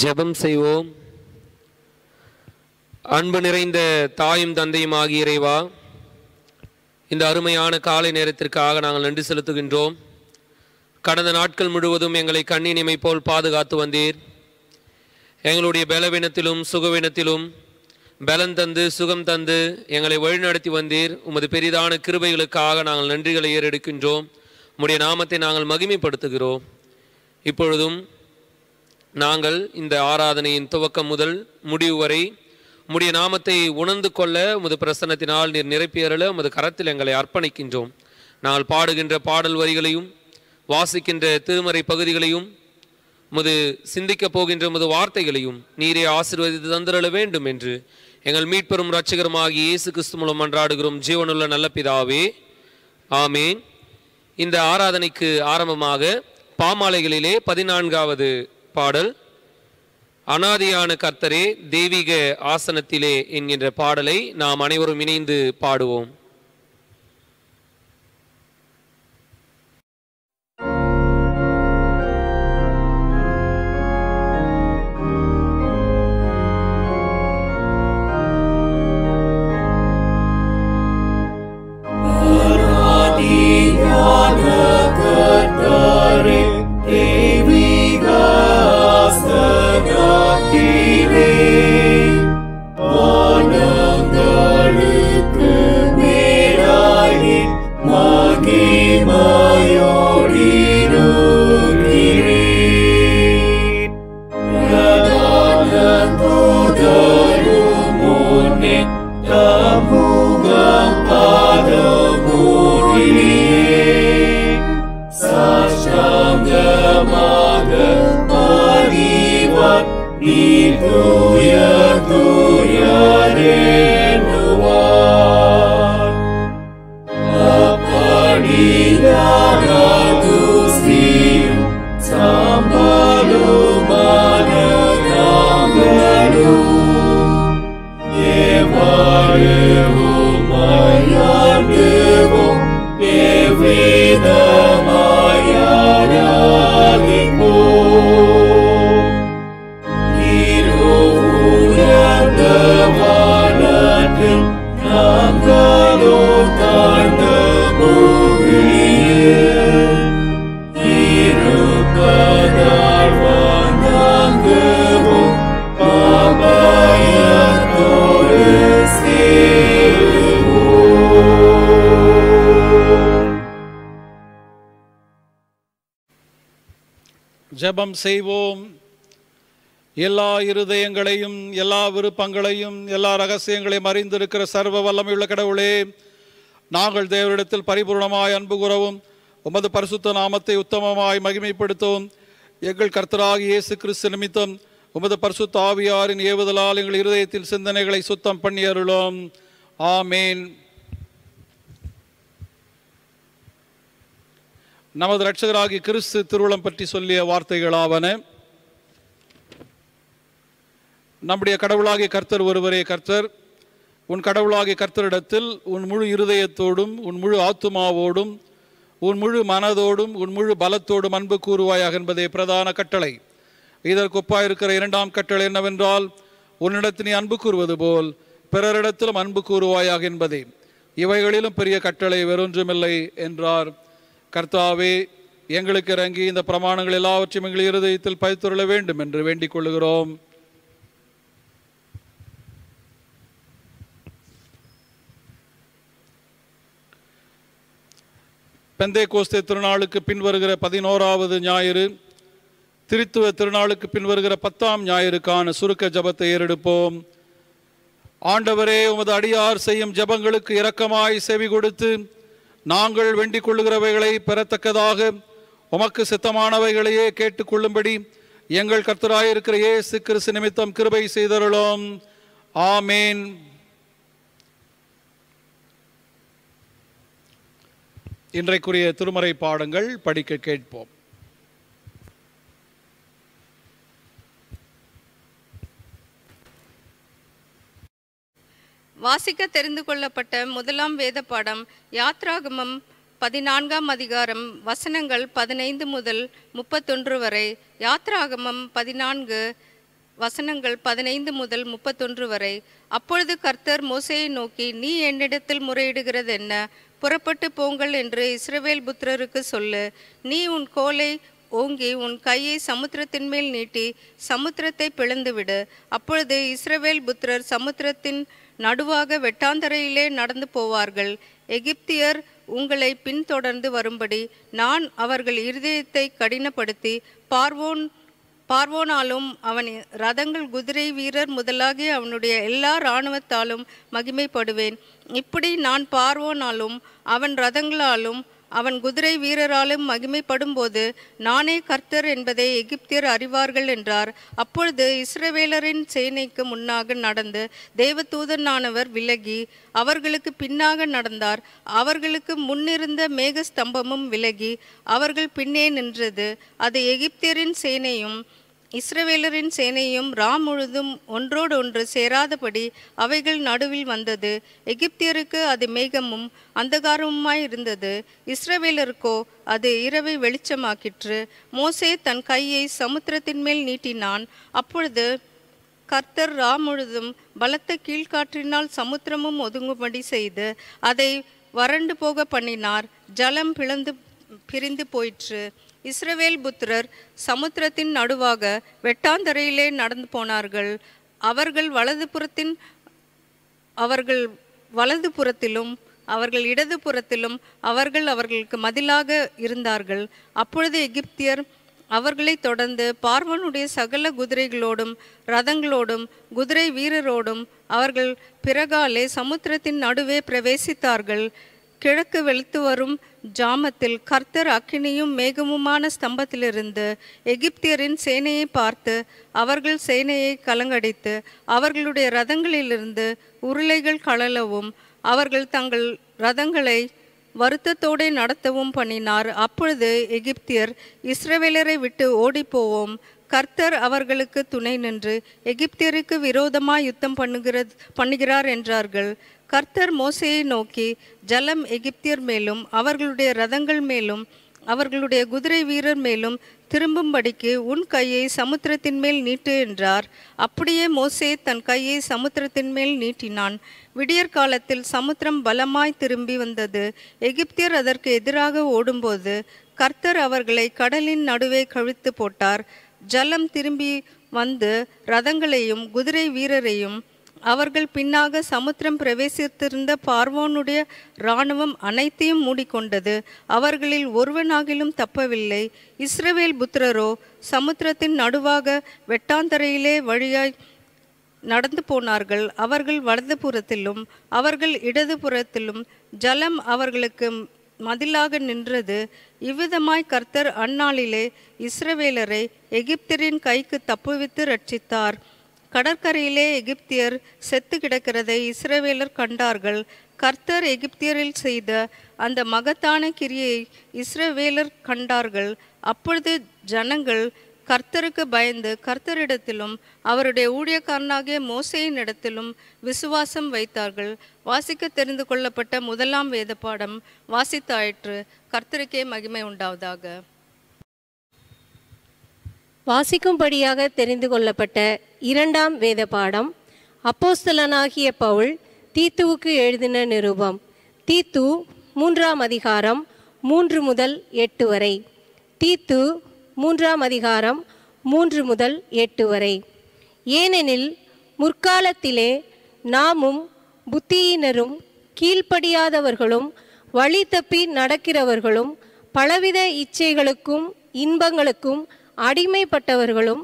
ஜெபம் செய்வோம் அன்பு நிறைந்த தாயும் தந்தையும் ஆகிய இறைவா இந்த அருமையான காலை நேரத்திற்காக நாங்கள் நன்றி செலுத்துகின்றோம் கடந்த நாட்கள் முழுவதும் எங்களை கண்ணினிமை போல் பாதுகாத்து வந்தீர் எங்களுடைய பலவீனத்திலும் சுகவீனத்திலும் பலன் தந்து சுகம் தந்து எங்களை வழிநடத்தி வந்தீர் உமது பெரிதான கிருபைகளுக்காக நாங்கள் நன்றிகளை ஏறெடுக்கின்றோம் உம்முடைய நாமத்தை நாங்கள் மகிமைப்படுத்துகிறோம் இப்பொழுதும் நாங்கள் இந்த ஆராதனையின் துவக்கம் முதல் முடிவு வரை உம்முடைய நாமத்தை உணர்ந்து கொள்ள உமது பிரசன்னத்தினால் நீர் நிரப்பியறல உமது கரத்தில் எங்களை அர்ப்பணிக்கின்றோம் நாங்கள் பாடுகின்ற பாடல் வரிகளையும் வாசிக்கின்ற திருமறை பகுதிகளையும் முது சிந்திக்கப் போகின்ற முது வார்த்தைகளையும் நீரே ஆசீர்வதித்து தந்திரல வேண்டும் என்று எங்கள் மீட்பெறும் ரட்சகருமாகி இயேசு கிறிஸ்து மூலம் மன்றாடுகிறோம் ஜீவனுள்ள நல்ல பிதாவே ஆமேன் இந்த ஆராதனைக்கு ஆரம்பமாக பாமாலைகளிலே பதினான்காவது பாடல் அனாதியான கர்த்தரே தெய்வீக ஆசனத்திலே என்கின்ற பாடலை நாம் அனைவரும் இணைந்து பாடுவோம் செய்வோம் எல்லா இருதயங்களையும் எல்லா விருப்பங்களையும் எல்லா ரகசியங்களையும் அறிந்திருக்கிற சர்வ வல்லமையுள்ள கடவுளே நாங்கள் தேவரிடத்தில் பரிபூர்ணமாய் அன்பு கூறவும் உமது பரிசுத்த நாமத்தை உத்தமமாய் மகிமைப்படுத்தவும் எங்கள் கர்த்தராக இயேசு கிறிஸ்து நிமித்தம் உமது பரிசுத்த ஆவியாரின் ஏவுதலால் எங்கள் இருதயத்தில் சிந்தனைகளை சுத்தம் பண்ணியருளோம் ஆமேன் நமது ரட்சகராகி கிறிஸ்து திருவிழம் பற்றி சொல்லிய வார்த்தைகளாவன நம்முடைய கடவுளாகிய கர்த்தர் ஒருவரே கர்த்தர் உன் கடவுளாகிய கர்த்தரிடத்தில் உன் முழு இருதயத்தோடும் உன் முழு ஆத்துமாவோடும் உன் முழு மனதோடும் உன் முழு பலத்தோடும் அன்பு கூறுவாயாக என்பதே பிரதான கட்டளை இதற்கு இருக்கிற இரண்டாம் கட்டளை என்னவென்றால் உன்னிடத்தில் நீ அன்பு கூறுவது போல் பிறரிடத்திலும் அன்பு கூறுவாயாக என்பதே இவைகளிலும் பெரிய கட்டளை வெறொன்றுமில்லை என்றார் கர்த்தாவே எங்களுக்கு இறங்கி இந்த பிரமாணங்கள் எல்லாவற்றையும் எங்கள் இருதயத்தில் பயத்துள்ள வேண்டும் என்று வேண்டிக் கொள்கிறோம் பெந்தே கோஸ்தே திருநாளுக்கு பின்வருகிற பதினோராவது ஞாயிறு திருத்துவ திருநாளுக்கு பின்வருகிற பத்தாம் ஞாயிறுக்கான சுருக்க ஜபத்தை ஏறெடுப்போம் ஆண்டவரே உமது அடியார் செய்யும் ஜபங்களுக்கு இரக்கமாய் செவி கொடுத்து நாங்கள் வேண்டிக் கொள்ளுகிறவைகளை பெறத்தக்கதாக உமக்கு சித்தமானவைகளையே கேட்டுக்கொள்ளும்படி எங்கள் கர்த்தராயிருக்கிற இயேசு கிறிஸ்து நிமித்தம் கிருபை செய்தருளோம் ஆமேன் இன்றைக்குரிய திருமறை பாடங்கள் படிக்க கேட்போம் வாசிக்க தெரிந்து கொள்ளப்பட்ட முதலாம் வேத பாடம் யாத்ராகமம் பதினான்காம் அதிகாரம் வசனங்கள் பதினைந்து முதல் முப்பத்தொன்று வரை யாத்ராகமம் பதினான்கு வசனங்கள் பதினைந்து முதல் முப்பத்தொன்று வரை அப்பொழுது கர்த்தர் மோசையை நோக்கி நீ என்னிடத்தில் முறையிடுகிறது என்ன புறப்பட்டு போங்கள் என்று இஸ்ரவேல் புத்திரருக்கு சொல்லு நீ உன் கோலை ஓங்கி உன் கையை சமுத்திரத்தின் மேல் நீட்டி சமுத்திரத்தை பிளந்துவிடு அப்பொழுது இஸ்ரவேல் புத்திரர் சமுத்திரத்தின் நடுவாக வெட்டாந்தரையிலே நடந்து போவார்கள் எகிப்தியர் உங்களை பின்தொடர்ந்து வரும்படி நான் அவர்கள் இருதயத்தை கடினப்படுத்தி பார்வோன் பார்வோனாலும் அவன் ரதங்கள் குதிரை வீரர் முதலாகி அவனுடைய எல்லா இராணுவத்தாலும் மகிமைப்படுவேன் இப்படி நான் பார்வோனாலும் அவன் ரதங்களாலும் அவன் குதிரை வீரராலும் மகிமைப்படும் போது நானே கர்த்தர் என்பதை எகிப்தியர் அறிவார்கள் என்றார் அப்பொழுது இஸ்ரவேலரின் சேனைக்கு முன்னாக நடந்து தேவதூதனானவர் விலகி அவர்களுக்கு பின்னாக நடந்தார் அவர்களுக்கு முன்னிருந்த மேகஸ்தம்பமும் விலகி அவர்கள் பின்னே நின்றது அது எகிப்தியரின் சேனையும் இஸ்ரவேலரின் சேனையும் ராம் முழுதும் ஒன்றோடு ஒன்று சேராதபடி அவைகள் நடுவில் வந்தது எகிப்தியருக்கு அது மேகமும் அந்தகாரமுமாய் இருந்தது இஸ்ரவேலருக்கோ அது இரவை வெளிச்சமாக்கிற்று மோசே தன் கையை சமுத்திரத்தின் மேல் நீட்டினான் அப்பொழுது கர்த்தர் ரா முழுதும் பலத்த கீழ்காற்றினால் சமுத்திரமும் ஒதுங்கும்படி செய்து அதை வறண்டு போக பண்ணினார் ஜலம் பிளந்து பிரிந்து போயிற்று இஸ்ரவேல் புத்திரர் சமுத்திரத்தின் நடுவாக வெட்டாந்தரையிலே நடந்து போனார்கள் அவர்கள் வலது புறத்தின் அவர்கள் வலது புறத்திலும் அவர்கள் இடது புறத்திலும் அவர்கள் அவர்களுக்கு மதிலாக இருந்தார்கள் அப்பொழுது எகிப்தியர் அவர்களை தொடர்ந்து பார்வனுடைய சகல குதிரைகளோடும் ரதங்களோடும் குதிரை வீரரோடும் அவர்கள் பிறகாலே சமுத்திரத்தின் நடுவே பிரவேசித்தார்கள் கிழக்கு வெளுத்து வரும் ஜாமத்தில் கர்த்தர் அக்கினியும் மேகமுமான ஸ்தம்பத்திலிருந்து எகிப்தியரின் சேனையை பார்த்து அவர்கள் சேனையை கலங்கடித்து அவர்களுடைய ரதங்களிலிருந்து உருளைகள் கழலவும் அவர்கள் தங்கள் ரதங்களை வருத்தத்தோடே நடத்தவும் பண்ணினார் அப்பொழுது எகிப்தியர் இஸ்ரவேலரை விட்டு ஓடிப்போவோம் கர்த்தர் அவர்களுக்கு துணை நின்று எகிப்தியருக்கு விரோதமாக யுத்தம் பண்ணுகிற பண்ணுகிறார் என்றார்கள் கர்த்தர் மோசையை நோக்கி ஜலம் எகிப்தியர் மேலும் அவர்களுடைய ரதங்கள் மேலும் அவர்களுடைய குதிரை வீரர் மேலும் திரும்பும்படிக்கு உன் கையை சமுத்திரத்தின் மேல் நீட்டு என்றார் அப்படியே மோசே தன் கையை சமுத்திரத்தின் மேல் நீட்டினான் விடியற் காலத்தில் சமுத்திரம் பலமாய் திரும்பி வந்தது எகிப்தியர் அதற்கு எதிராக ஓடும்போது கர்த்தர் அவர்களை கடலின் நடுவே கழித்து போட்டார் ஜலம் திரும்பி வந்து ரதங்களையும் குதிரை வீரரையும் அவர்கள் பின்னாக சமுத்திரம் பிரவேசித்திருந்த பார்வோனுடைய இராணுவம் அனைத்தையும் மூடிக்கொண்டது அவர்களில் ஒருவனாகிலும் தப்பவில்லை இஸ்ரவேல் புத்திரரோ சமுத்திரத்தின் நடுவாக வெட்டாந்தரையிலே வழியாய் நடந்து போனார்கள் அவர்கள் வலது புறத்திலும் அவர்கள் இடது புறத்திலும் ஜலம் அவர்களுக்கு மதிலாக நின்றது இவ்விதமாய் கர்த்தர் அந்நாளிலே இஸ்ரவேலரை எகிப்தரின் கைக்கு தப்புவித்து ரட்சித்தார் கடற்கரையிலே எகிப்தியர் செத்து கிடக்கிறதை இஸ்ரவேலர் கண்டார்கள் கர்த்தர் எகிப்தியரில் செய்த அந்த மகத்தான கிரியை இஸ்ரவேலர் கண்டார்கள் அப்பொழுது ஜனங்கள் கர்த்தருக்கு பயந்து கர்த்தரிடத்திலும் அவருடைய ஊழியக்காரனாகிய மோசையின் இடத்திலும் விசுவாசம் வைத்தார்கள் வாசிக்க தெரிந்து கொள்ளப்பட்ட முதலாம் வேத பாடம் வாசித்தாயிற்று கர்த்தருக்கே மகிமை உண்டாவதாக வாசிக்கும்படியாக தெரிந்து கொள்ளப்பட்ட இரண்டாம் வேத பாடம் அப்போஸ்தலனாகிய பவுல் தீத்துவுக்கு எழுதின நிருபம் தீத்து மூன்றாம் அதிகாரம் மூன்று முதல் எட்டு வரை தீத்து மூன்றாம் அதிகாரம் மூன்று முதல் எட்டு வரை ஏனெனில் முற்காலத்திலே நாமும் புத்தியினரும் கீழ்ப்படியாதவர்களும் வழி தப்பி நடக்கிறவர்களும் பலவித இச்சைகளுக்கும் இன்பங்களுக்கும் அடிமைப்பட்டவர்களும்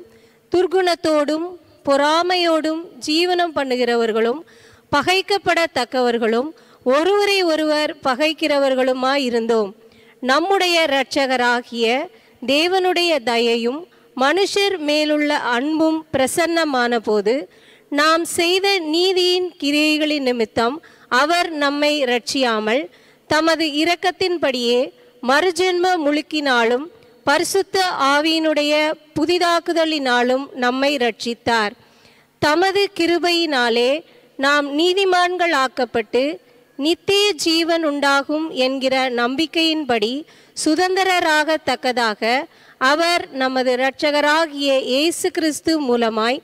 துர்குணத்தோடும் பொறாமையோடும் ஜீவனம் பண்ணுகிறவர்களும் பகைக்கப்படத்தக்கவர்களும் ஒருவரை ஒருவர் பகைக்கிறவர்களுமாய் இருந்தோம் நம்முடைய இரட்சகராகிய தேவனுடைய தயையும் மனுஷர் மேலுள்ள அன்பும் பிரசன்னமான போது நாம் செய்த நீதியின் கிரியைகளின் நிமித்தம் அவர் நம்மை ரட்சியாமல் தமது இரக்கத்தின்படியே மறுஜென்ம முழுக்கினாலும் பரிசுத்த ஆவியினுடைய புதிதாக்குதலினாலும் நம்மை ரட்சித்தார் தமது கிருபையினாலே நாம் நீதிமான்கள் ஆக்கப்பட்டு நித்திய ஜீவன் உண்டாகும் என்கிற நம்பிக்கையின்படி சுதந்திரராக தக்கதாக அவர் நமது இரட்சகராகிய இயேசு கிறிஸ்து மூலமாய்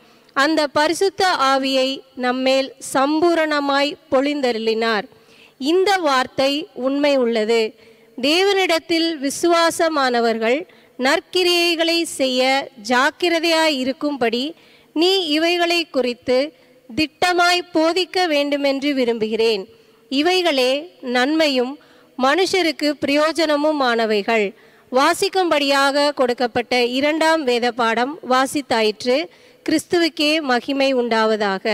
அந்த பரிசுத்த ஆவியை நம்மேல் சம்பூரணமாய் பொழிந்தருளினார் இந்த வார்த்தை உண்மை உள்ளது தேவனிடத்தில் விசுவாசமானவர்கள் நற்கிரியைகளை செய்ய ஜாக்கிரதையாய் இருக்கும்படி நீ இவைகளை குறித்து திட்டமாய் போதிக்க வேண்டுமென்று விரும்புகிறேன் இவைகளே நன்மையும் மனுஷருக்கு பிரயோஜனமுமானவைகள் வாசிக்கும்படியாக கொடுக்கப்பட்ட இரண்டாம் வேத பாடம் வாசித்தாயிற்று கிறிஸ்துவுக்கே மகிமை உண்டாவதாக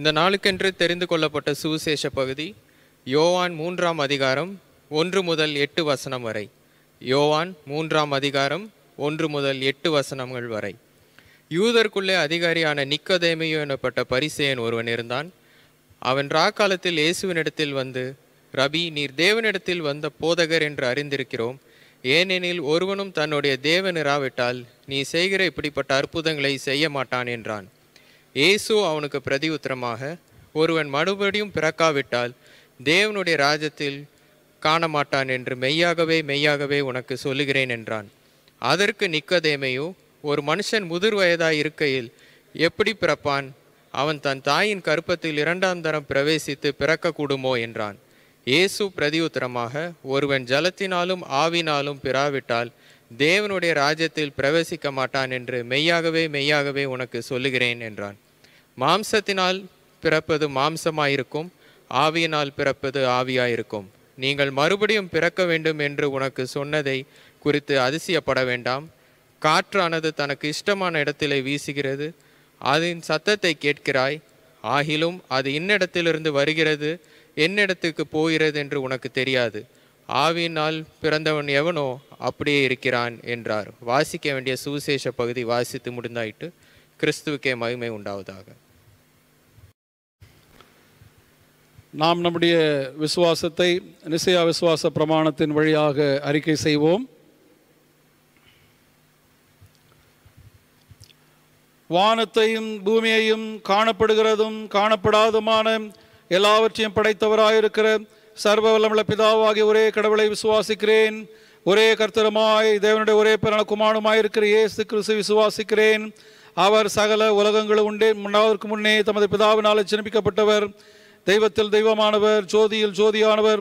இந்த நாளுக்கென்று தெரிந்து கொள்ளப்பட்ட சுவிசேஷ பகுதி யோவான் மூன்றாம் அதிகாரம் ஒன்று முதல் எட்டு வசனம் வரை யோவான் மூன்றாம் அதிகாரம் ஒன்று முதல் எட்டு வசனங்கள் வரை யூதர்க்குள்ளே அதிகாரியான நிக்கதேமையோ எனப்பட்ட பரிசேயன் ஒருவன் இருந்தான் அவன் ராக்காலத்தில் இயேசுவினிடத்தில் வந்து ரபி நீர் தேவனிடத்தில் வந்த போதகர் என்று அறிந்திருக்கிறோம் ஏனெனில் ஒருவனும் தன்னுடைய தேவனிராவிட்டால் நீ செய்கிற இப்படிப்பட்ட அற்புதங்களை செய்ய மாட்டான் என்றான் இயேசு அவனுக்கு பிரதி உத்தரமாக ஒருவன் மறுபடியும் பிறக்காவிட்டால் தேவனுடைய ராஜ்யத்தில் காண மாட்டான் என்று மெய்யாகவே மெய்யாகவே உனக்கு சொல்லுகிறேன் என்றான் அதற்கு நிக்கதேமையோ ஒரு மனுஷன் முதிர் வயதாய் இருக்கையில் எப்படி பிறப்பான் அவன் தன் தாயின் கருப்பத்தில் இரண்டாம் தரம் பிரவேசித்து பிறக்கக்கூடுமோ என்றான் இயேசு பிரதியுத்தரமாக ஒருவன் ஜலத்தினாலும் ஆவினாலும் பிறாவிட்டால் தேவனுடைய ராஜ்யத்தில் பிரவேசிக்க மாட்டான் என்று மெய்யாகவே மெய்யாகவே உனக்கு சொல்லுகிறேன் என்றான் மாம்சத்தினால் பிறப்பது மாம்சமாயிருக்கும் ஆவியினால் பிறப்பது ஆவியாயிருக்கும் நீங்கள் மறுபடியும் பிறக்க வேண்டும் என்று உனக்கு சொன்னதை குறித்து அதிசயப்பட வேண்டாம் காற்றானது தனக்கு இஷ்டமான இடத்திலே வீசுகிறது அதன் சத்தத்தை கேட்கிறாய் ஆகிலும் அது இன்னிடத்திலிருந்து வருகிறது என்னிடத்துக்கு போகிறது என்று உனக்கு தெரியாது ஆவியினால் பிறந்தவன் எவனோ அப்படியே இருக்கிறான் என்றார் வாசிக்க வேண்டிய சுவிசேஷ பகுதி வாசித்து முடிந்தாயிட்டு கிறிஸ்துவுக்கே மகிமை உண்டாவதாக நாம் நம்முடைய விசுவாசத்தை நிசையா விசுவாச பிரமாணத்தின் வழியாக அறிக்கை செய்வோம் வானத்தையும் பூமியையும் காணப்படுகிறதும் காணப்படாதுமான எல்லாவற்றையும் படைத்தவராயிருக்கிற சர்வ வல்லமுள்ள பிதாவாகி ஒரே கடவுளை விசுவாசிக்கிறேன் ஒரே கர்த்தருமாய் தேவனுடைய ஒரே பிறன குமானுமாயிருக்கிற இயேசு கிறிஸ்து விசுவாசிக்கிறேன் அவர் சகல உலகங்களும் உண்டே முன்னாவதற்கு முன்னே தமது பிதாவினால் சிறப்பிக்கப்பட்டவர் தெய்வத்தில் தெய்வமானவர் ஜோதியில் ஜோதியானவர்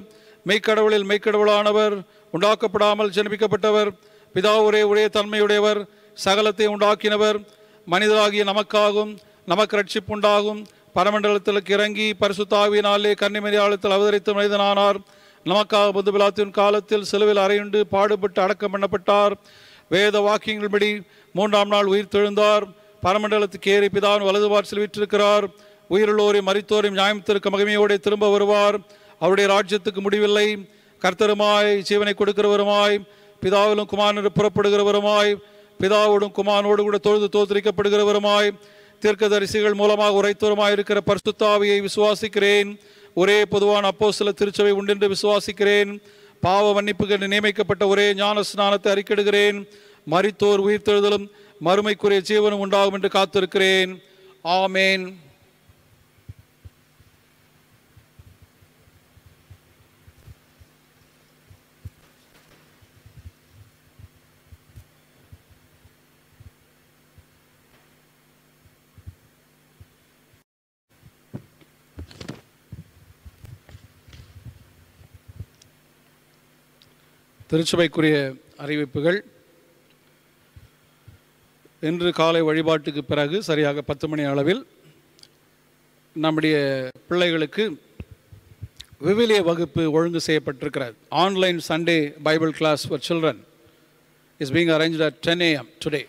மெய்க்கடவுளில் மெய்க்கடவுளானவர் உண்டாக்கப்படாமல் ஜனிப்பிக்கப்பட்டவர் பிதா ஒரே ஒரே தன்மையுடையவர் சகலத்தை உண்டாக்கினவர் மனிதராகிய நமக்காகும் நமக்கு ரட்சிப்புண்டாகும் பரமண்டலத்திலுக்கு இறங்கி பரிசுத்தாவினாலே கன்னிமரியாளத்தில் அவதரித்த மனிதனானார் நமக்காக புதுபிலாத்தின் காலத்தில் செலவில் அறையுண்டு பாடுபட்டு அடக்கம் பண்ணப்பட்டார் வேத வாக்கியங்கள்படி மூன்றாம் நாள் உயிர் தெழுந்தார் பரமண்டலத்துக்கு ஏறி பிதான் வலதுபார் செல்விட்டிருக்கிறார் உயிருள்ளோரையும் மறித்தோரையும் நியாயத்திற்கு மகிமையோடு திரும்ப வருவார் அவருடைய ராஜ்யத்துக்கு முடிவில்லை கர்த்தருமாய் ஜீவனை கொடுக்கிறவருமாய் பிதாவிலும் குமாரனு புறப்படுகிறவருமாய் பிதாவோடும் குமாரோடு கூட தொழுது தோத்திரிக்கப்படுகிறவருமாய் தீர்க்கதரிசிகள் மூலமாக உரைத்தோருமாய் இருக்கிற பர்சுத்தாவியை விசுவாசிக்கிறேன் ஒரே பொதுவான அப்போ சில திருச்சபை உண்டென்று விசுவாசிக்கிறேன் பாவ மன்னிப்புக்கு நியமிக்கப்பட்ட ஒரே ஞான ஸ்நானத்தை அறிக்கிடுகிறேன் மறித்தோர் உயிர்த்தெழுதலும் மறுமைக்குரிய ஜீவனும் உண்டாகும் என்று காத்திருக்கிறேன் ஆமேன் திருச்சபைக்குரிய அறிவிப்புகள் இன்று காலை வழிபாட்டுக்கு பிறகு சரியாக பத்து மணி அளவில் நம்முடைய பிள்ளைகளுக்கு விவிலிய வகுப்பு ஒழுங்கு செய்யப்பட்டிருக்கிறது online Sunday Bible class for children is being arrange at ten AM today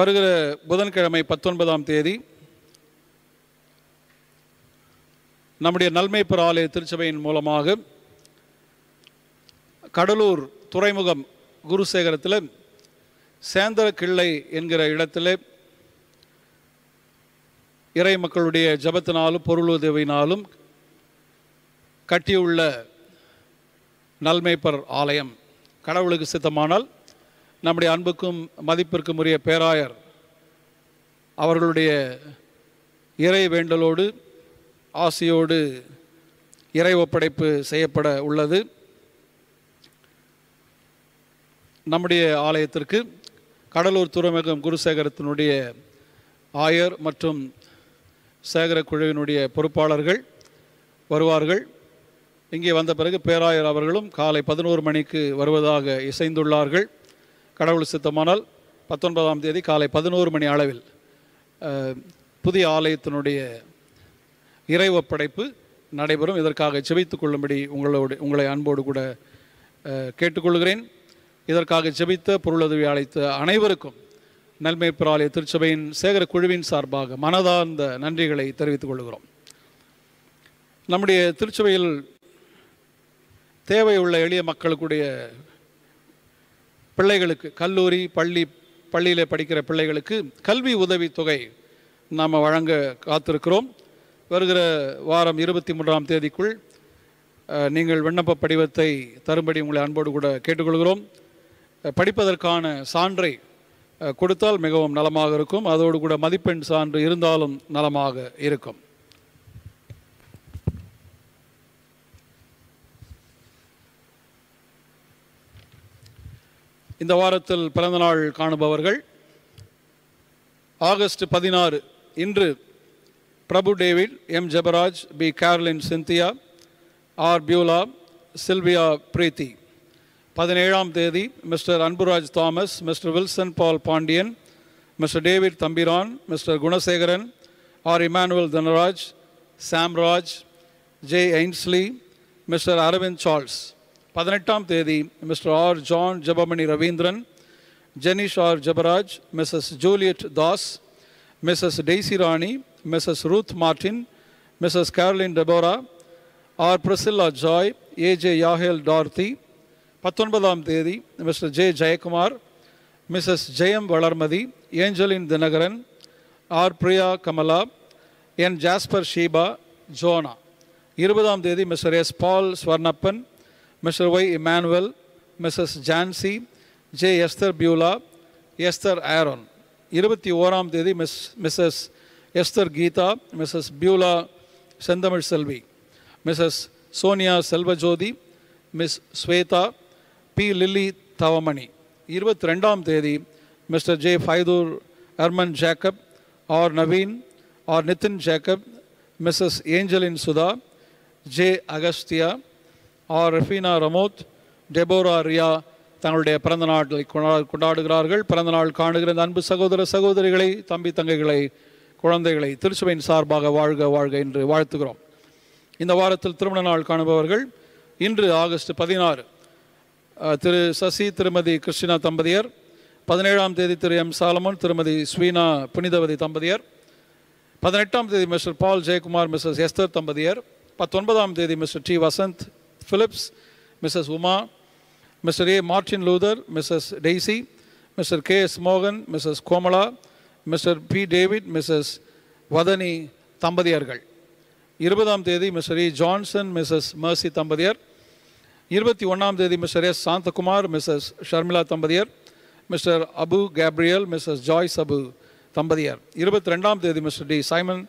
வருகிற புதன்கிழமை பத்தொன்பதாம் தேதி நம்முடைய நல்மை பெற ஆலய திருச்சபையின் மூலமாக கடலூர் துறைமுகம் குருசேகரத்தில் சேந்தர கிள்ளை என்கிற இடத்துல இறை மக்களுடைய ஜபத்தினாலும் பொருளுதவினாலும் கட்டியுள்ள நல்மேப்பர் ஆலயம் கடவுளுக்கு சித்தமானால் நம்முடைய அன்புக்கும் மதிப்பிற்கும் உரிய பேராயர் அவர்களுடைய இறை வேண்டலோடு ஆசையோடு இறை ஒப்படைப்பு செய்யப்பட உள்ளது நம்முடைய ஆலயத்திற்கு கடலூர் துறைமுகம் குருசேகரத்தினுடைய ஆயர் மற்றும் சேகர குழுவினுடைய பொறுப்பாளர்கள் வருவார்கள் இங்கே வந்த பிறகு பேராயர் அவர்களும் காலை பதினோரு மணிக்கு வருவதாக இசைந்துள்ளார்கள் கடவுள் சித்தமானால் பத்தொன்பதாம் தேதி காலை பதினோரு மணி அளவில் புதிய ஆலயத்தினுடைய இறை படைப்பு நடைபெறும் இதற்காக செபித்து கொள்ளும்படி உங்களோடு உங்களை அன்போடு கூட கேட்டுக்கொள்கிறேன் இதற்காக ஜெபித்த பொருளுதவி அழைத்த அனைவருக்கும் நன்மை திருச்சபையின் சேகர குழுவின் சார்பாக மனதார்ந்த நன்றிகளை தெரிவித்துக் கொள்கிறோம் நம்முடைய திருச்சபையில் தேவையுள்ள எளிய மக்களுக்குடைய பிள்ளைகளுக்கு கல்லூரி பள்ளி பள்ளியில் படிக்கிற பிள்ளைகளுக்கு கல்வி உதவி தொகை நாம் வழங்க காத்திருக்கிறோம் வருகிற வாரம் இருபத்தி மூன்றாம் தேதிக்குள் நீங்கள் விண்ணப்ப படிவத்தை தரும்படி உங்களை அன்போடு கூட கேட்டுக்கொள்கிறோம் படிப்பதற்கான சான்றை கொடுத்தால் மிகவும் நலமாக இருக்கும் அதோடு கூட மதிப்பெண் சான்று இருந்தாலும் நலமாக இருக்கும் இந்த வாரத்தில் பிறந்தநாள் காணுபவர்கள் ஆகஸ்ட் பதினாறு இன்று Prabhu David M Jebaraj P Caroline Cynthia R Beulah Sylvia Preethi பதினேழாம் தேதி Mr Anburaj Thomas Mr Wilson Paul Pandian Mr David Thambiran Mr Gunasekaran R Emmanuel Dhanaraj Samraj J Ainsley Mr Aravind Charles பதினெட்டாம் தேதி Mr R John Jebamani Ravindran Jenish R Jebaraj Mrs Juliet Das Mrs Daisy Rani Mrs Ruth Martin Mrs Caroline Deborah R Priscilla Joy A J Yahel டார்த்தி பத்தொன்பதாம் தேதி Mr J Jayakumar Mrs Jeyam Valarmathi Angeline Dhinakaran R Priya Kamala N Jasper Sheba Jonah இருபதாம் தேதி Mr S Paul Swarnappan Mr Y Emmanuel Mrs Jansi J Esther Beulah Esther Aaron இருபத்தி ஓராம் தேதி Miss Mrs Esther Geetha Mrs Beulah Senthamizh Selvi Mrs Sonia Selvajothi Miss Swetha P Lily Thavamani இருபத்தி ரெண்டாம் தேதி Mr J ஃபைதூர் அர்மன் Jacob R Naveen R Nithin Jacob Mrs Angeline Sudha J Agasthiya R Rafeena Ramoth Deborah Riya தங்களுடைய பிறந்த நாட்களை கொண்டாடுகிறார்கள் பிறந்த நாள் காணுகிற அன்பு சகோதர சகோதரிகளை தம்பி தங்கைகளை குழந்தைகளை திருச்சபையின் சார்பாக வாழ்க வாழ்க என்று வாழ்த்துகிறோம் இந்த வாரத்தில் திருமண நாள் காணுபவர்கள் இன்று ஆகஸ்ட் பதினாறு திரு சசி திருமதி கிருஷ்ணா தம்பதியர் பதினேழாம் தேதி திரு எம் சாலமன் திருமதி ஸ்வீனா புனிதவதி தம்பதியர் பதினெட்டாம் தேதி Mr Paul Jayakumar Mrs Esther தம்பதியர் பத்தொன்பதாம் தேதி Mr D Vasanth Phillips Mrs Uma Mr A Martin Luther Mrs Daisy Mr K S மோகன் Mrs Komala Mr P David Mrs Vadhani தம்பதியர்கள் இருபதாம் தேதி Mr E Johnson Mrs Mercy தம்பதியர் இருபத்தி ஒன்றாம் தேதி Mr S Santhakumar Mrs Sharmila தம்பதியர் Mr Abu Gabriel Mrs Joyce Abu தம்பதியர் இருபத்தி ரெண்டாம் தேதி Mr D Simon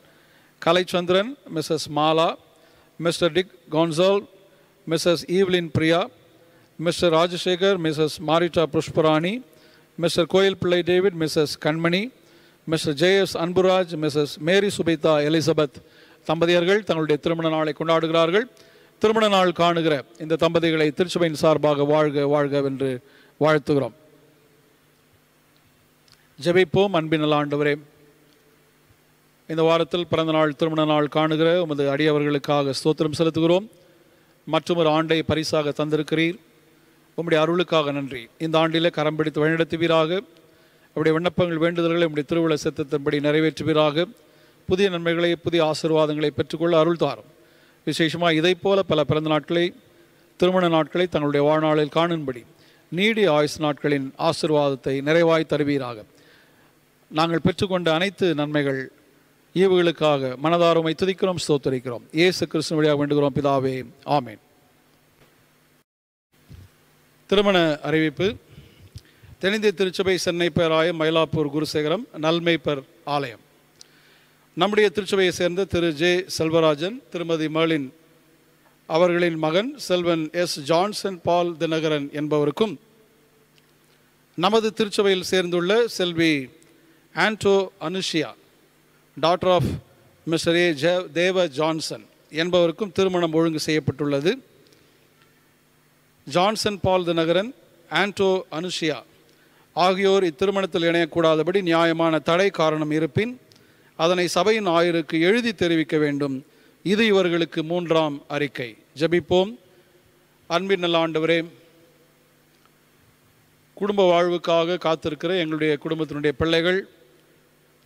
Kalaichandran Mrs Mala mister tick கான்சல் Mrs Evelyn Priya Mr Rajasekar Mrs Marita Pushparani Mr Koil Pillai David Mrs Kanmani Mr J S Anburaj Mrs Mary Subaida Elizabeth தம்பதியர்கள் தங்களுடைய திருமண நாளை கொண்டாடுகிறார்கள் திருமண நாள் காணுகிற இந்த தம்பதிகளை திருச்சபையின் சார்பாக வாழ்க வாழ்க என்று வாழ்த்துகிறோம் ஜெபிப்போம் அன்பின் ஆண்டவரே இந்த வாரத்தில் பிறந்த நாள் திருமண நாள் காணுகிற உமது அடியவர்களுக்காக ஸ்தோத்திரம் செலுத்துகிறோம் மற்றொரு ஆண்டை பரிசாக தந்திருக்கிறீர் உம்முடைய அருளுக்காக நன்றி இந்த ஆண்டிலே கரம் பிடித்து வழிநடத்துவீராக உடைய விண்ணப்பங்கள் வேண்டுதல்களை உம்முடைய திருவிழா சத்தத்தின்படி நிறைவேற்றுவீராக புதிய நன்மைகளை புதிய ஆசீர்வாதங்களை பெற்றுக்கொள்ள அருள் தாரும் விசேஷமாக போல பல பிறந்த நாட்களை திருமண நாட்களை தங்களுடைய வாழ்நாளில் காணும்படி நீடி ஆயுஸ் நாட்களின் ஆசிர்வாதத்தை நிறைவாய் தருவீராக நாங்கள் பெற்றுக்கொண்ட அனைத்து நன்மைகள் ஈவுகளுக்காக மனதாரமை துதிக்கிறோம் ஸ்தோத்தரிக்கிறோம் இயேசு கிருஷ்ண வழியாக வேண்டுகிறோம் பிதாவே ஆமேன் திருமண அறிவிப்பு தென்னிந்திய திருச்சபை சென்னை பேராயம் மயிலாப்பூர் குருசேகரம் நல்மைப்பர் ஆலயம் நம்முடைய திருச்சபையை சேர்ந்த திரு ஜே செல்வராஜன் திருமதி மேலின் அவர்களின் மகன் செல்வன் எஸ் ஜான்சன் பால் தினகரன் என்பவருக்கும் நமது திருச்சபையில் சேர்ந்துள்ள செல்வி Anto Anushiya daughter of Mr A J Deva Johnson என்பவருக்கும் திருமணம் ஒழுங்கு செய்யப்பட்டுள்ளது ஜான்சன் பால் தினகரன் ஆண்டோ அனுஷியா ஆகியோர் இத்திருமணத்தில் இணையக்கூடாதபடி நியாயமான தடை காரணம் இருப்பின் அதனை சபையின் ஆயருக்கு எழுதி தெரிவிக்க வேண்டும் இது இவர்களுக்கு மூன்றாம் அறிக்கை ஜபிப்போம் அன்பின் நல்ல ஆண்டவரே குடும்ப வாழ்வுக்காக காத்திருக்கிற எங்களுடைய குடும்பத்தினுடைய பிள்ளைகள்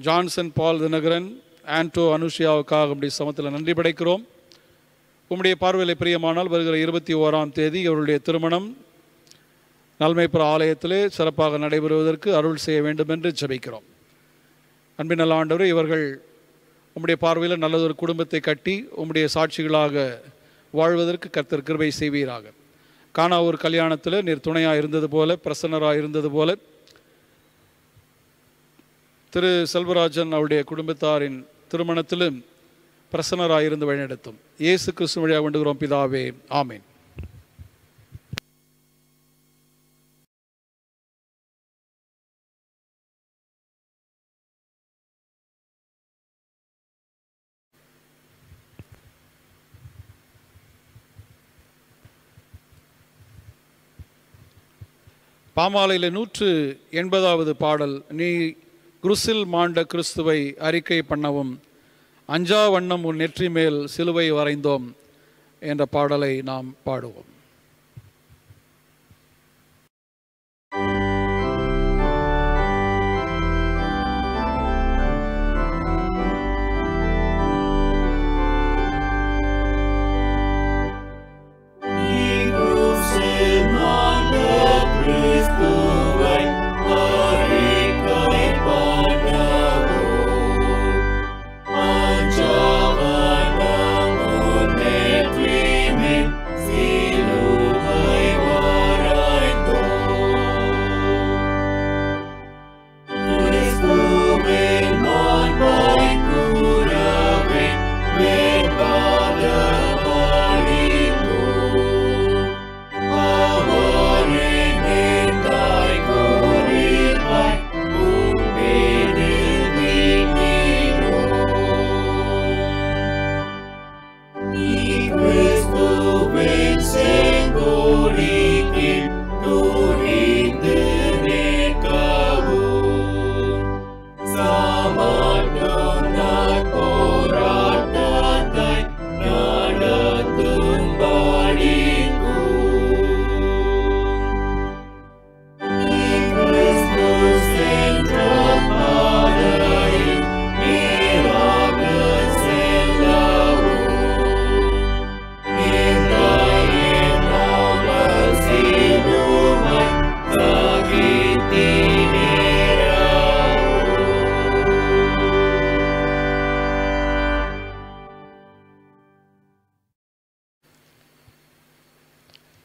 ஜான்சன் பால் தினகரன் ஆண்டோ அனுஷியாவுக்காக உடைய சமத்தில் நன்றி படைக்கிறோம் உம்முடைய பார்வையில் பிரியமானால் வருகிற இருபத்தி ஓராம் தேதி இவருடைய திருமணம் நல்மைப்புற ஆலயத்திலே சிறப்பாக நடைபெறுவதற்கு அருள் செய்ய வேண்டும் என்று ஜபிக்கிறோம் அன்பின் நல்ல ஆண்டவர் இவர்கள் உம்முடைய பார்வையில் நல்லதொரு குடும்பத்தை கட்டி உம்முடைய சாட்சிகளாக வாழ்வதற்கு கர்த்தர் கிருபை செய்வீராக காணாவூர் கல்யாணத்தில் நீர் துணையாக இருந்தது போல பிரசன்னராக இருந்தது போல திரு செல்வராஜன் அவருடைய குடும்பத்தாரின் திருமணத்திலும் பிரசன்னராக இருந்து வழிநடத்தும் இயேசு கிறிஸ்து வழியாக கொண்டுகிறோம் பிதாவே ஆமேன் பாமாலையில் நூற்று எண்பதாவது பாடல் நீ குருசில் மாண்ட கிறிஸ்துவை அறிக்கை பண்ணவும் அஞ்சா வண்ணம் உன் நெற்றி மேல் சிலுவை வரைந்தோம் என்ற பாடலை நாம் பாடுவோம்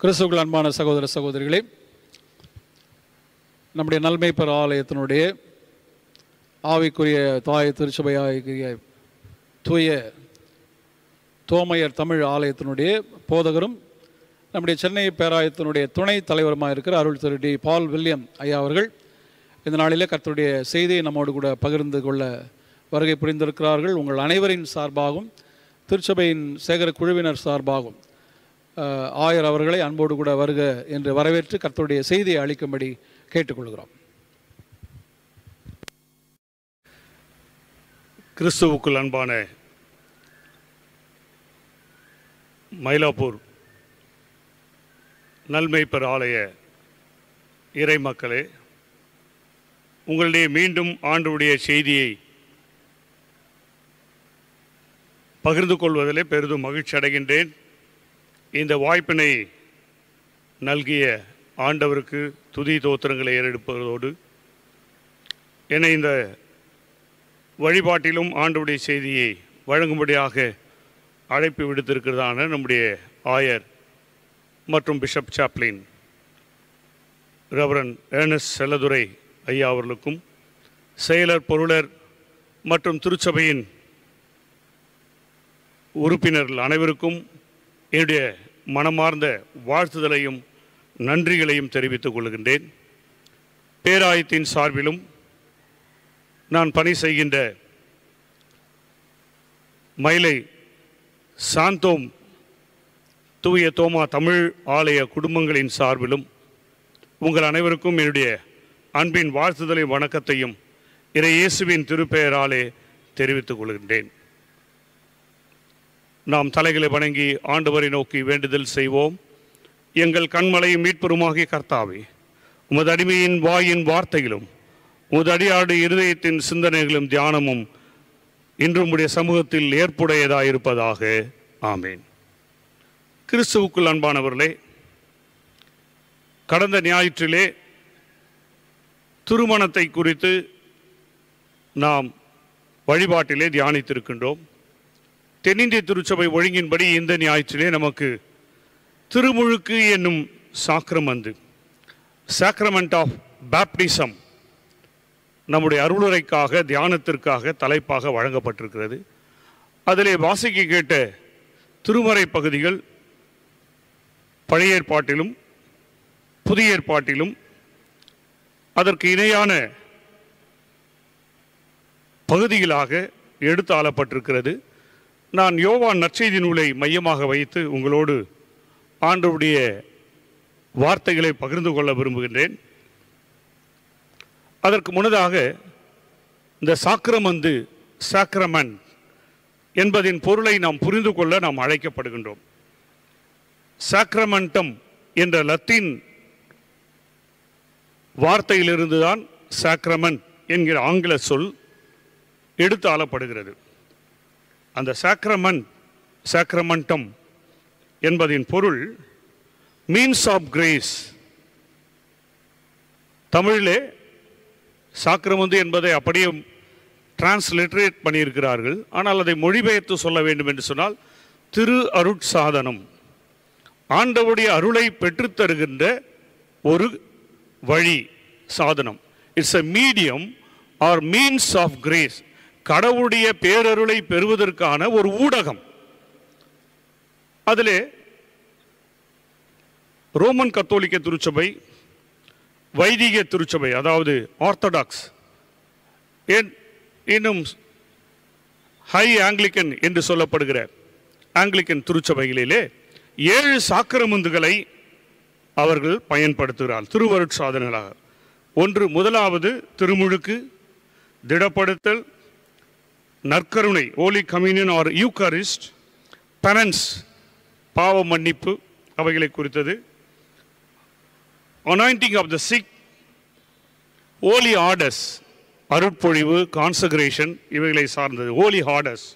கிறிஸ்துவர்கள் அன்பான சகோதர சகோதரிகளே நம்முடைய நன்மை பெற ஆலயத்தினுடைய ஆவிக்குரிய தாய் திருச்சபை ஆவிக்குரிய தூய தோமையர் தமிழ் ஆலயத்தினுடைய போதகரும் நம்முடைய சென்னை பேராயத்தினுடைய துணை தலைவருமாக இருக்கிற அருள் திரு டி பால் வில்லியம் ஐயா அவர்கள் இந்த நாளிலே கர்த்தருடைய செய்தியை நம்மோடு கூட பகிர்ந்து கொள்ள வருகை புரிந்திருக்கிறார்கள் உங்கள் அனைவரின் சார்பாகவும் திருச்சபையின் சேகர குழுவினர் சார்பாகவும் ஆயர் அவர்களை அன்போடு கூட வருக என்று வரவேற்று கர்த்தருடைய செய்தியை அளிக்கும்படி கேட்டுக்கொள்கிறோம் கிறிஸ்துவுக்குள் அன்பான மயிலாப்பூர் நல்மைப்பர் ஆலய இறை மக்களே உங்களுடைய மீண்டும் ஆண்டுடைய செய்தியை பகிர்ந்து கொள்வதிலே பெரிதும் மகிழ்ச்சி அடைகின்றேன் இந்த வாய்ப்பினை நல்கிய ஆண்டவருக்கு துதி தோத்திரங்களை ஏறெடுப்பதோடு என்னை இந்த வழிபாட்டிலும் ஆண்டவுடைய செய்தியை வழங்கும்படியாக அழைப்பு விடுத்திருக்கிறதான நம்முடைய ஆயர் மற்றும் bishop chaplain reverend S Chelladurai ஐயா அவர்களுக்கும் செயலர் பொருளர் மற்றும் திருச்சபையின் உறுப்பினர்கள் அனைவருக்கும் என்னுடைய மனமார்ந்த வாழ்த்துதலையும் நன்றிகளையும் தெரிவித்துக் கொள்கின்றேன் பேராயத்தின் சார்பிலும் நான் பணி செய்கின்ற மயிலை சாந்தோம் தூய தோமா தமிழ் ஆலய குடும்பங்களின் சார்பிலும் உங்கள் அனைவருக்கும் என்னுடைய அன்பின் வாழ்த்துதலை வணக்கத்தையும் இறை இயேசுவின் திருப்பெயராலே தெரிவித்துக் கொள்கின்றேன் நாம் தலைகளை வணங்கி ஆண்டவரை நோக்கி வேண்டுதல் செய்வோம் எங்கள் கண்மலையும் மீட்பெருமாகிய கர்த்தாவே உமது அடிமையின் வாயின் வார்த்தைகளும் உமது அடியாடு இருதயத்தின் சிந்தனைகளும் தியானமும் இன்றும் உடைய சமூகத்தில் ஏற்புடையதாயிருப்பதாக ஆமேன் கிறிஸ்துவுக்குள் அன்பானவர்களே கடந்த ஞாயிற்றிலே திருமணத்தை குறித்து நாம் வழிபாட்டிலே தியானித்திருக்கின்றோம் தென்னிந்திய திருச்சபை ஒழுங்கின்படி இந்த நியாயத்திலே நமக்கு திருமுழுக்கு என்னும் சாக்கிரம் வந்து சாக்ரமெண்ட் ஆஃப் பேப்டிசம் நம்முடைய அருளுரைக்காக தியானத்திற்காக தலைப்பாக வழங்கப்பட்டிருக்கிறது அதிலே வாசிக்க கேட்ட திருமறை பகுதிகள் பழைய ஏற்பாட்டிலும் புதிய ஏற்பாட்டிலும் அதற்கு இணையான பகுதிகளாக எடுத்து ஆளப்பட்டிருக்கிறது நான் யோவான் நற்செய்தி நூலை மையமாக வைத்து உங்களோடு ஆண்டவுடைய வார்த்தைகளை பகிர்ந்து கொள்ள விரும்புகின்றேன் அதற்கு முன்னதாக இந்த சாக்கிரமந்து சாக்கிரமன் என்பதின் பொருளை நாம் புரிந்து கொள்ள நாம் அழைக்கப்படுகின்றோம் சாக்ரமெண்டம் என்ற லத்தீன் வார்த்தையிலிருந்து தான் சாக்ரமன் என்கிற ஆங்கில சொல் எடுத்து ஆளப்படுகிறது அந்த சாக்ரமன் சாக்ரமண்டம் என்பதின் பொருள் மீன்ஸ் ஆஃப் கிரேஸ் தமிழிலே சாக்கிரமந்து என்பதை அப்படியே டிரான்ஸ்லிட்ரேட் பண்ணியிருக்கிறார்கள் ஆனால் அதை மொழிபெயர்த்து சொல்ல வேண்டும் என்று சொன்னால் திரு அருட்சாதனம் ஆண்டவுடைய அருளை பெற்றுத்தருகின்ற ஒரு வழி சாதனம் it's a medium or means of grace கடவுளுடைய பேரருளை பெறுவதற்கான ஒரு ஊடகம் அதில் ரோமன் கத்தோலிக்க திருச்சபை வைதிக திருச்சபை அதாவது ஆர்த்தடாக்ஸ் இன்னும் ஹை ஆங்கிலிக்கன் என்று சொல்லப்படுகிற ஆங்கிலிக்கன் திருச்சபைகளிலே ஏழு சாக்கரமுந்துகளை அவர்கள் பயன்படுத்துகிறார் திருவருட்சாதனைகளாக ஒன்று முதலாவது திருமுழுக்கு திடப்படுத்தல் நற்கருணை holy communion or Eucharist penance பாவ மன்னிப்பு அவைகளை குறித்தது anointing of the sick holy orders அருட்பொழிவு கான்சக்ரேஷன் இவைகளை சார்ந்தது ஓலி ஹார்டர்ஸ்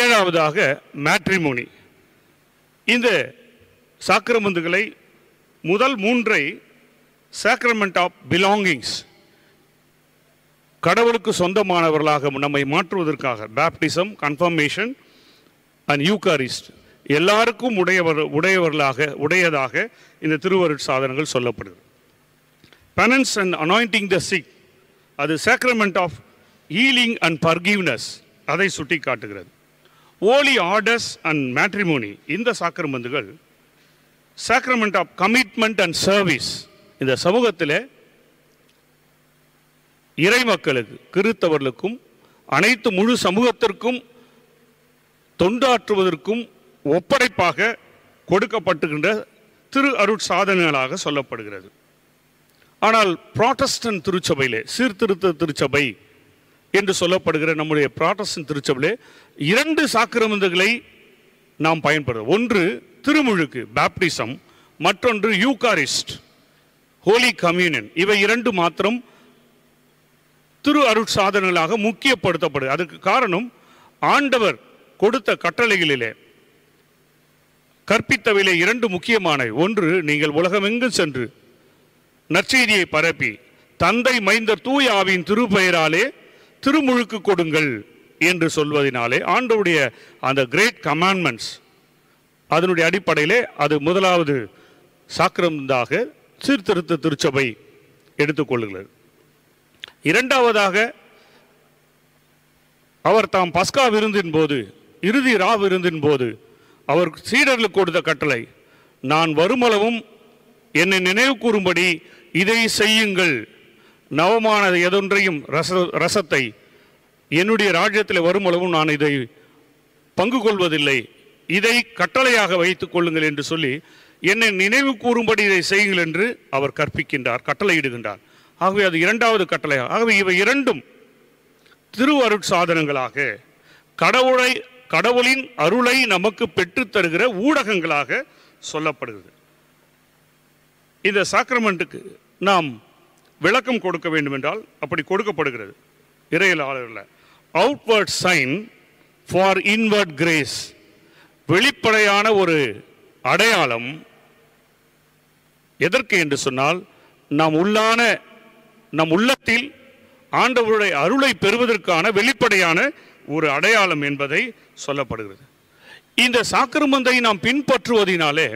ஏழாவதாக மேட்ரிமோனி இந்த சாக்கிரமந்துகளை முதல் மூன்றை சாக்ரமெண்ட் ஆஃப் பிலாங்கிங்ஸ் கடவுளுக்கு சொந்தமானவர்களாக நம்மை மாற்றுவதற்காக பேப்டிசம் கன்ஃபர்மேஷன் அண்ட் யூகாரிஸ்ட் எல்லாருக்கும் உடையவர் உடையவர்களாக உடையதாக இந்த திருவருட் சாதனங்கள் சொல்லப்படுது penance and anointing the sick அது sacrament of healing and forgiveness அதை சுட்டி காட்டுகிறது ஓலி ஆர்டர்ஸ் அண்ட் மேட்ரிமோனி இந்த சாக்கிரமந்துகள் sacrament of commitment and service இந்த சமூகத்தில் இறை மக்களுக்கு கிறித்தவர்களுக்கும் அனைத்து முழு சமூகத்திற்கும் தொண்டாற்றுவதற்கும் ஒப்படைப்பாக கொடுக்கப்பட்டுகின்ற திரு அருட் சாதனைகளாக சொல்லப்படுகிறது ஆனால் புராட்டஸ்டன் திருச்சபையிலே சீர்திருத்த திருச்சபை என்று சொல்லப்படுகிற நம்முடைய புராட்டஸ்டன் திருச்சபையிலே இரண்டு சாக்கிரமந்துகளை நாம் பயன்படுத்த ஒன்று திருமுழுக்கு பேப்டிசம் மற்றொன்று யூகாரிஸ்ட் ஹோலி கம்யூனியன் இவை இரண்டு மாத்திரம் திரு அருட்சாதனங்களாக முக்கியப்படுத்தப்படுது அதற்கு காரணம் ஆண்டவர் கொடுத்த கட்டளைகளிலே கற்பித்தவிலே இரண்டு முக்கியமான ஒன்று நீங்கள் உலகமெங்கும் சென்று நற்செய்தியை பரப்பி தந்தை மைந்தர் தூய் ஆவியின் திருப்பெயராலே திருமுழுக்கு கொடுங்கள் என்று சொல்வதனாலே ஆண்டவுடைய அந்த கிரேட் கமாண்ட்மெண்ட்ஸ் அதனுடைய அடிப்படையிலே அது முதலாவது சாக்கிரந்தாக சீர்திருத்த திருச்சபை எடுத்துக்கொள்ளுகிறது இரண்டாவதாக அவர் தாம் பஸ்கா விருந்தின் போது இறுதி ரா விருந்தின் போது அவர் சீடர்களுக்கு கொடுத்த கட்டளை நான் வருமளவும் என்னை நினைவு கூறும்படி இதை செய்யுங்கள் நவமானது எதொன்றையும் ரச ரசத்தை என்னுடைய ராஜ்யத்தில் வருமளவும் நான் இதை பங்கு கொள்வதில்லை இதை கட்டளையாக வைத்துக் கொள்ளுங்கள் என்று சொல்லி என்னை நினைவு கூறும்படி இதை செய்யுங்கள் என்று அவர் கற்பிக்கின்றார் கட்டளையிடுகின்றார் ஆகவே அது இரண்டாவது கட்டளையாக ஆகவே இவை இரண்டும் திருவருட்சாதனங்களாக கடவுளை கடவுளின் அருளை நமக்கு பெற்றுத்தருகிற ஊடகங்களாக சொல்லப்படுகிறது இந்த சாக்ரமெண்ட்டுக்கு நாம் விளக்கம் கொடுக்க வேண்டும் என்றால் அப்படி கொடுக்கப்படுகிறது இறையலாளர்களில் outward sign for inward grace வெளிப்படையான ஒரு அடையாளம் எதற்கு என்று சொன்னால் நாம் உள்ளான நம் உள்ளத்தில் ஆண்டவருடைய அருளை பெறுவதற்கான வெளிப்படையான ஒரு அடையாளம் என்பதை சொல்லப்படுகிறது இந்த சாக்கிரமந்தை நாம் பின்பற்றுவதினாலே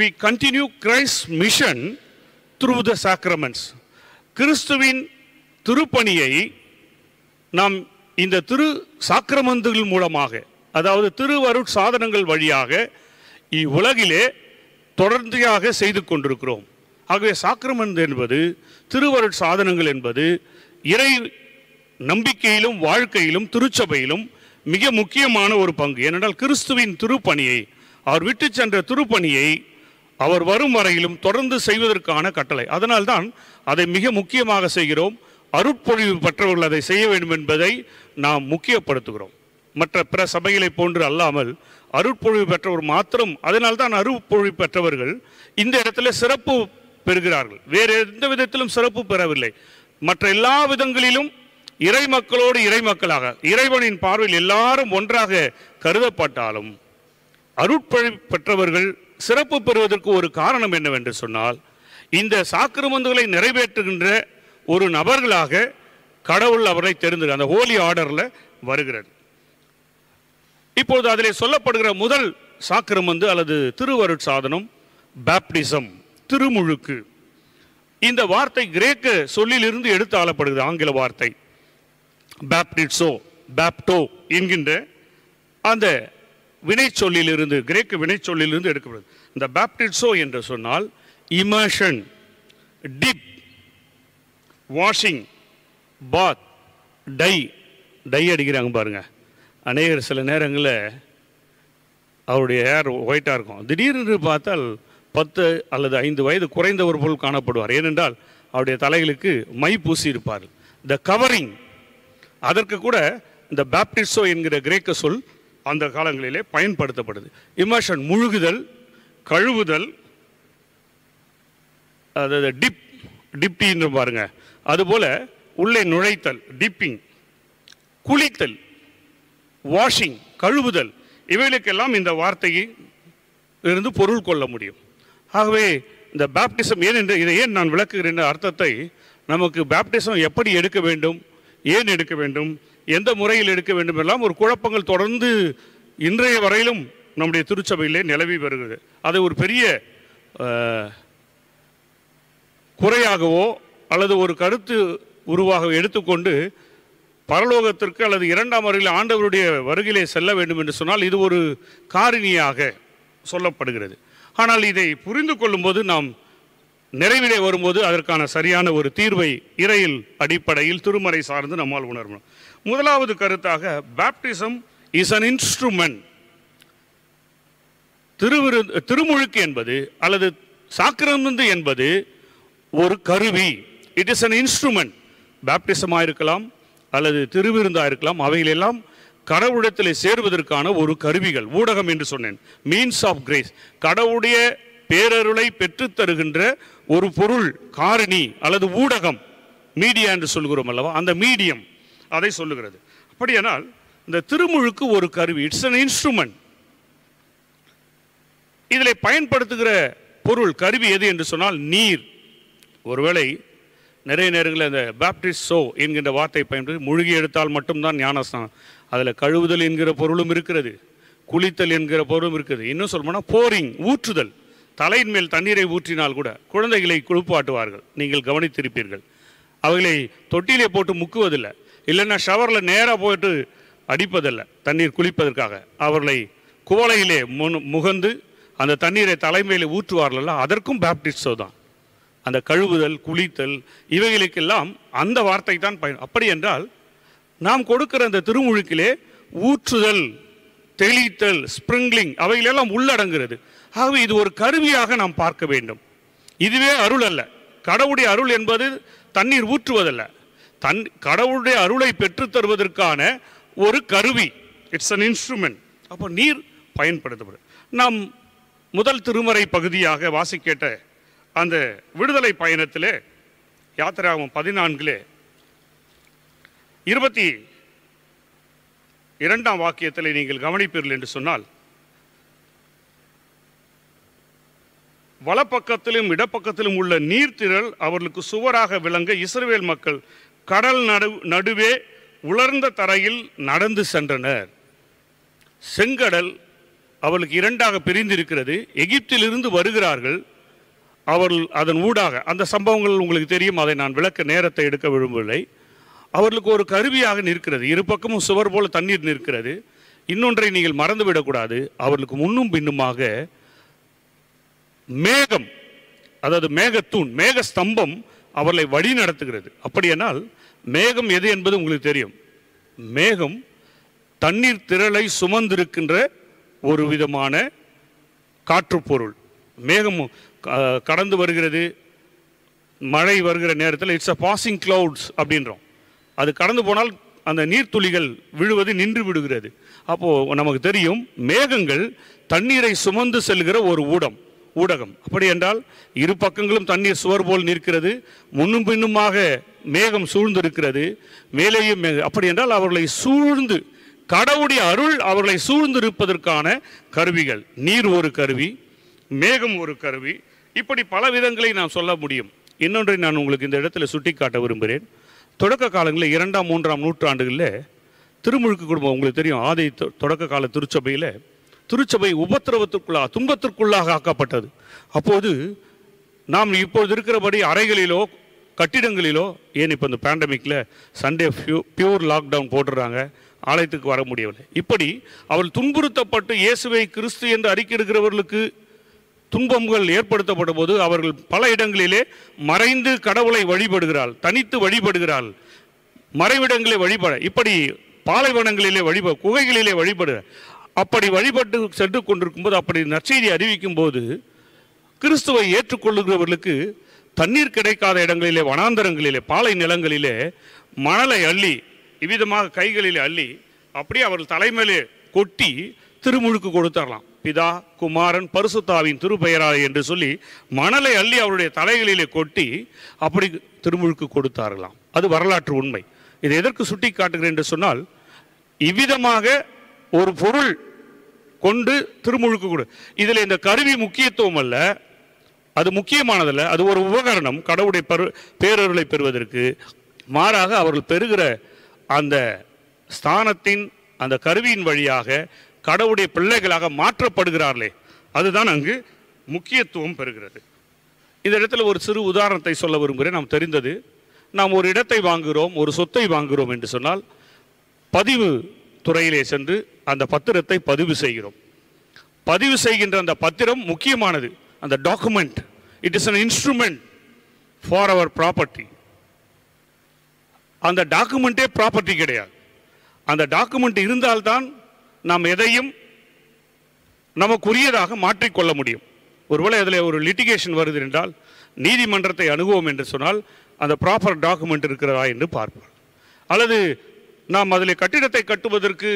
we continue Christ mission through the sacraments கிறிஸ்துவின் திருப்பணியை நாம் இந்த திரு சாக்கிரமந்துகள் மூலமாக அதாவது திருவரு சாதனங்கள் வழியாக இவ்வுலகிலே தொடர்ந்தியாக செய்து கொண்டிருக்கிறோம் ஆகவே சாக்கிரமந்து என்பது திருவருட் சாதனங்கள் என்பது இறை நம்பிக்கையிலும் வாழ்க்கையிலும் திருச்சபையிலும் மிக முக்கியமான ஒரு பங்கு ஏனென்றால் கிறிஸ்துவின் திருப்பணியை அவர் விட்டு சென்ற திருப்பணியை அவர் வரும் வரையிலும் தொடர்ந்து செய்வதற்கான கட்டளை அதனால்தான் அதை மிக முக்கியமாக செய்கிறோம் அருட்பொழிவு பெற்றவர்கள் அதை செய்ய வேண்டும் என்பதை நாம் முக்கியப்படுத்துகிறோம் மற்ற பிற சபைகளை போன்று அல்லாமல் அருட்பொழிவு பெற்றவர் மாத்திரம் அதனால்தான் அருட்பொழிவு பெற்றவர்கள் இந்த இடத்துல சிறப்பு பெறுகிறார்கள் வேறு எந்த விதத்திலும் சிறப்பு பெறவில்லை மற்ற எல்லா விதங்களிலும் இறை மக்களோடு இறை மக்களாக இறைவனின் பார்வையில் எல்லாரும் ஒன்றாக கருதப்பட்டாலும் அருட்பழி பெற்றவர்கள் சிறப்பு பெறுவதற்கு ஒரு காரணம் என்னவென்று சொன்னால் இந்த சாக்கிரமந்துகளை நிறைவேற்றுகின்ற ஒரு நபர்களாக கடவுள் அவரை தெரிந்து அந்த ஹோலி ஆர்டரில் வருகிறது இப்போது அதில் சொல்லப்படுகிற முதல் சாக்கிரமந்து அல்லது திருவருட்சாதனம் பேப்டிசம் திருமுழுக்கு இந்த வார்த்தை கிரேக்க சொல்லிலிருந்து எடுத்து ஆளப்படுகிறது ஆங்கில வார்த்தை பேப்டிட்ஸோ பேப்டோ என்கின்ற அந்த வினை சொல்லிலிருந்து கிரேக்க வினை சொல்லிலிருந்து எடுக்கப்படுது இந்த பேப்டிட்ஸோ என்று சொன்னால் immersion dip washing bath dye dye அடிக்கிறாங்க பாருங்க அநேகர் சில நேரங்களில் அவருடைய ஹேர் ஒயிட்டாக இருக்கும் திடீர்னு பார்த்தால் பத்து அல்லது ஐந்து வயது குறைந்தவர் போல் காணப்படுவார் ஏனென்றால் அவருடைய தலைகளுக்கு மை பூசி இருப்பார் த கவரிங் அதற்கு கூட இந்த பேப்டிஸோ என்கிற கிரேக்க சொல் அந்த காலங்களிலே பயன்படுத்தப்படுது இமோஷன் முழுகுதல் கழுவுதல் அதாவது டிப் டிப்டின்னு பாருங்க அதுபோல உள்ளே நுழைத்தல் டிப்பிங் குளித்தல் வாஷிங் கழுவுதல் இவைகளுக்கெல்லாம் இந்த வார்த்தையை இருந்து பொருள் கொள்ள முடியும் ஆகவே இந்த பேப்டிசம் ஏன் என்று இதை ஏன் நான் விளக்குகிறேன் அர்த்தத்தை நமக்கு பேப்டிசம் எப்படி எடுக்க வேண்டும் ஏன் எடுக்க வேண்டும் எந்த முறையில் எடுக்க வேண்டும் எல்லாம் ஒரு குழப்பங்கள் தொடர்ந்து இன்றைய வரையிலும் நம்முடைய திருச்சபையிலே நிலவி வருகிறது அதை ஒரு பெரிய குறையாகவோ அல்லது ஒரு கருத்து உருவாக எடுத்துக்கொண்டு பரலோகத்திற்கு அல்லது இரண்டாம் வரையில் ஆண்டவருடைய வருகையிலே செல்ல வேண்டும் என்று சொன்னால் இது ஒரு காரிணியாக சொல்லப்படுகிறது ஆனால் இதை புரிந்து கொள்ளும்போது நாம் நிறைவிலே வரும்போது அதற்கான சரியான ஒரு தீர்வை இறையில் அடிப்படையில் திருமறை சார்ந்து நம்மால் உணரணும் முதலாவது கருத்தாக பேப்டிசம் இஸ் அன் இன்ஸ்ட்ருமெண்ட் திருவிரு திருமுழுக்கு என்பது அல்லது சாக்கிரமந்து என்பது ஒரு கருவி இட் இஸ் அன் இன்ஸ்ட்ருமெண்ட் பேப்டிசமாக இருக்கலாம் அல்லது திருவிருந்தாக இருக்கலாம் அவையிலெல்லாம் கடவுளிடத்தில் சேருவதற்கான ஒரு கருவிகள் ஊடகம் என்று சொன்னேன் மீன்ஸ் ஆஃப் கிரேஸ் கடவுளுடைய பேரருளை பெற்றுத்தருகின்ற ஒரு பொருள் காரணி அல்லது ஊடகம் மீடியா என்று சொல்கிறோம் அல்லவா அந்த மீடியம் அதை சொல்லுகிறது அப்படியானால் இந்த திருமுழுக்கு ஒரு கருவி இட்ஸ் அன் இன்ஸ்ட்ருமெண்ட் இதில் பயன்படுத்துகிற பொருள் கருவி எது என்று சொன்னால் நீர் ஒருவேளை நிறைய நேரங்களில் அந்த பேப்டிஸ்ட் சோ என்கின்ற வார்த்தை பயன்படுத்தி முழுகி எடுத்தால் மட்டும்தான் ஞானஸ்தானம் அதில் கழுவுதல் என்கிற பொருளும் இருக்கிறது குளித்தல் என்கிற பொருளும் இருக்குது இன்னும் சொல்லணும்னா போரிங் ஊற்றுதல் தலையின் மேல் தண்ணீரை ஊற்றினால் கூட குழந்தைகளை குழுப்பாட்டுவார்கள் நீங்கள் கவனித்திருப்பீர்கள் அவர்களை தொட்டிலே போட்டு முக்குவதில்லை இல்லைன்னா ஷவரில் நேராக போயிட்டு அடிப்பதில்லை தண்ணீர் குளிப்பதற்காக அவர்களை குவளையிலே முன் முகந்து அந்த தண்ணீரை தலைமையிலே ஊற்றுவார்கள் அதற்கும் பேப்டிஸ்டோ தான் அந்த கழுவுதல் குளித்தல் இவைகளுக்கெல்லாம் அந்த வார்த்தை தான் பயன் அப்படி என்றால் நாம் கொடுக்கிற அந்த திருமுழுக்கிலே ஊற்றுதல் தெளித்தல் ஸ்ப்ரிங்லிங் அவைகளெல்லாம் உள்ளடங்குகிறது ஆகவே இது ஒரு கருவியாக நாம் பார்க்க வேண்டும் இதுவே அருள் அல்ல கடவுளுடைய அருள் என்பது தண்ணீர் ஊற்றுவதல்ல தன் கடவுளுடைய அருளை பெற்றுத் தருவதற்கான ஒரு கருவி இட்ஸ் அன் இன்ஸ்ட்ருமெண்ட் அப்போ நீர் பயன்படுத்தப்படும் நாம் முதல் திருமறை பகுதியாக வாசிக்கேட்ட அந்த விடுதலை பயணத்தில் யாத்திராவும் பதினான்கிலே இருபத்தி இரண்டாம் வாக்கியத்தில் நீங்கள் கவனிப்பீர்கள் என்று சொன்னால் வலப்பக்கத்திலும் இடப்பக்கத்திலும் உள்ள நீர்த்திரள் அவர்களுக்கு சுவராக விளங்க இஸ்ரேல் மக்கள் கடல் நடு நடுவே உலர்ந்த தரையில் நடந்து சென்றனர் செங்கடல் அவர்களுக்கு இரண்டாக பிரிந்திருக்கிறது எகிப்திலிருந்து வருகிறார்கள் அவர்கள் அதன் ஊடாக அந்த சம்பவங்கள் உங்களுக்கு தெரியும் அதை நான் விளக்க நேரத்தை எடுக்க விரும்பவில்லை அவர்களுக்கு ஒரு கருவியாக நிற்கிறது இரு பக்கமும் சுவர் போல தண்ணீர் நிற்கிறது இன்னொன்றை நீங்கள் மறந்துவிடக்கூடாது அவர்களுக்கு முன்னும் பின்னுமாக மேகம் அதாவது மேகத்தூண் மேக ஸ்தம்பம் அவர்களை வழி நடத்துகிறது அப்படியானால் மேகம் எது என்பது உங்களுக்கு தெரியும் மேகம் தண்ணீர் திரளை சுமந்திருக்கின்ற ஒரு விதமான காற்றுப்பொருள் மேகம் கடந்து வருகிறது மழை வருகிற நேரத்தில் இட்ஸ் அ பாசிங் கிளவுட்ஸ் அப்படின்றோம் அது கடந்து போனால் அந்த நீர்த்துளிகள் விழுவது நின்று விடுகிறது அப்போது நமக்கு தெரியும் மேகங்கள் தண்ணீரை சுமந்து செல்கிற ஒரு ஊடம் ஊடகம் அப்படி என்றால் இரு பக்கங்களும் தண்ணீர் சுவர் போல் நிற்கிறது முன்னும் பின்னுமாக மேகம் சூழ்ந்திருக்கிறது மேலேயும் அப்படி என்றால் அவர்களை சூழ்ந்து கடவுடைய அருள் அவர்களை சூழ்ந்து இருப்பதற்கான கருவிகள் நீர் ஒரு கருவி மேகம் ஒரு கருவி இப்படி பல விதங்களை நாம் சொல்ல முடியும் இன்னொன்றை நான் உங்களுக்கு இந்த இடத்துல சுட்டிக்காட்ட விரும்புகிறேன் தொடக்க காலங்களில் இரண்டாம் மூன்றாம் நூற்றாண்டுகளில் திருமுழுக்கு குடும்பம் உங்களுக்கு தெரியும் ஆதி தொடக்க கால திருச்சபையில் திருச்சபை உபத்திரவத்திற்குள்ளாக துன்பத்திற்குள்ளாக ஆக்கப்பட்டது அப்போது நாம் இப்போது இருக்கிறபடி அறைகளிலோ கட்டிடங்களிலோ ஏன் இப்போ இந்த பேண்டமிக்கில் சண்டே ஃபியூ பியூர் லாக்டவுன் போட்டுடுறாங்க ஆலயத்துக்கு வர முடியவில்லை இப்படி அவள் துன்புறுத்தப்பட்டு இயேசுவை கிறிஸ்து என்று அறிக்கை எடுக்கிறவர்களுக்கு துன்பங்கள் ஏற்படுத்தப்படும் போது அவர்கள் பல இடங்களிலே மறைந்து கடவுளை வழிபடுகிறாள் தனித்து வழிபடுகிறாள் மறைவிடங்களை வழிபட இப்படி பாலைவனங்களிலே வழிபட குகைகளிலே வழிபடு அப்படி வழிபட்டு சென்று கொண்டிருக்கும்போது அப்படி நற்செய்தி அறிவிக்கும் போது கிறிஸ்துவை ஏற்றுக்கொள்ளுகிறவர்களுக்கு தண்ணீர் கிடைக்காத இடங்களிலே வனாந்தரங்களிலே பாலை நிலங்களிலே மணலை அள்ளி இவ்விதமாக கைகளிலே அள்ளி அப்படியே அவர்கள் தலைமையிலே கொட்டி திருமுழுக்கு கொடுத்தரலாம் பிதா குமாரன் பரிசுத்தாவின் திருப்பெயராளி என்று சொல்லி மணலை அள்ளி அவருடைய தலைகளிலே கொட்டி அப்படி திருமுழுக்கு கொடுத்தார்களாம் அது வரலாற்று உண்மை இதை எதற்கு சுட்டி காட்டுகிறேன் என்று சொன்னால் இவ்விதமாக ஒரு பொருள் கொண்டு திருமுழுக்கு கொடு இதில் இந்த கருவி முக்கியத்துவம் அல்ல அது முக்கியமானதல்ல அது ஒரு உபகரணம் கடவுளுடைய பரு பேரர்களை பெறுவதற்கு மாறாக அவர்கள் பெறுகிற அந்த ஸ்தானத்தின் அந்த கருவியின் வழியாக கடவுடைய பிள்ளைகளாக மாற்றப்படுகிறார்களே அதுதான் அங்கு முக்கியத்துவம் பெறுகிறது இந்த இடத்துல ஒரு சிறு உதாரணத்தை சொல்ல விரும்புகிறேன் நாம் தெரிந்தது நாம் ஒரு இடத்தை வாங்குகிறோம் ஒரு சொத்தை வாங்குகிறோம் என்று சொன்னால் பதிவு துறையிலே சென்று அந்த பத்திரத்தை பதிவு செய்கிறோம் பதிவு செய்கின்ற அந்த பத்திரம் முக்கியமானது அந்த document it is an instrument for our property அந்த டாக்குமெண்ட்டே ப்ராப்பர்ட்டி கிடையாது அந்த டாக்குமெண்ட் இருந்தால்தான் நாம் எதையும் நமக்குரியதாக மாற்றிக்கொள்ள முடியும் ஒருவேளை அதில் ஒரு லிட்டிகேஷன் வருது என்றால் நீதிமன்றத்தை அணுகுவோம் என்று சொன்னால் அந்த ப்ராப்பர் டாக்குமெண்ட் இருக்கிறதா என்று பார்ப்போம் அல்லது நாம் அதில் கட்டிடத்தை கட்டுவதற்கு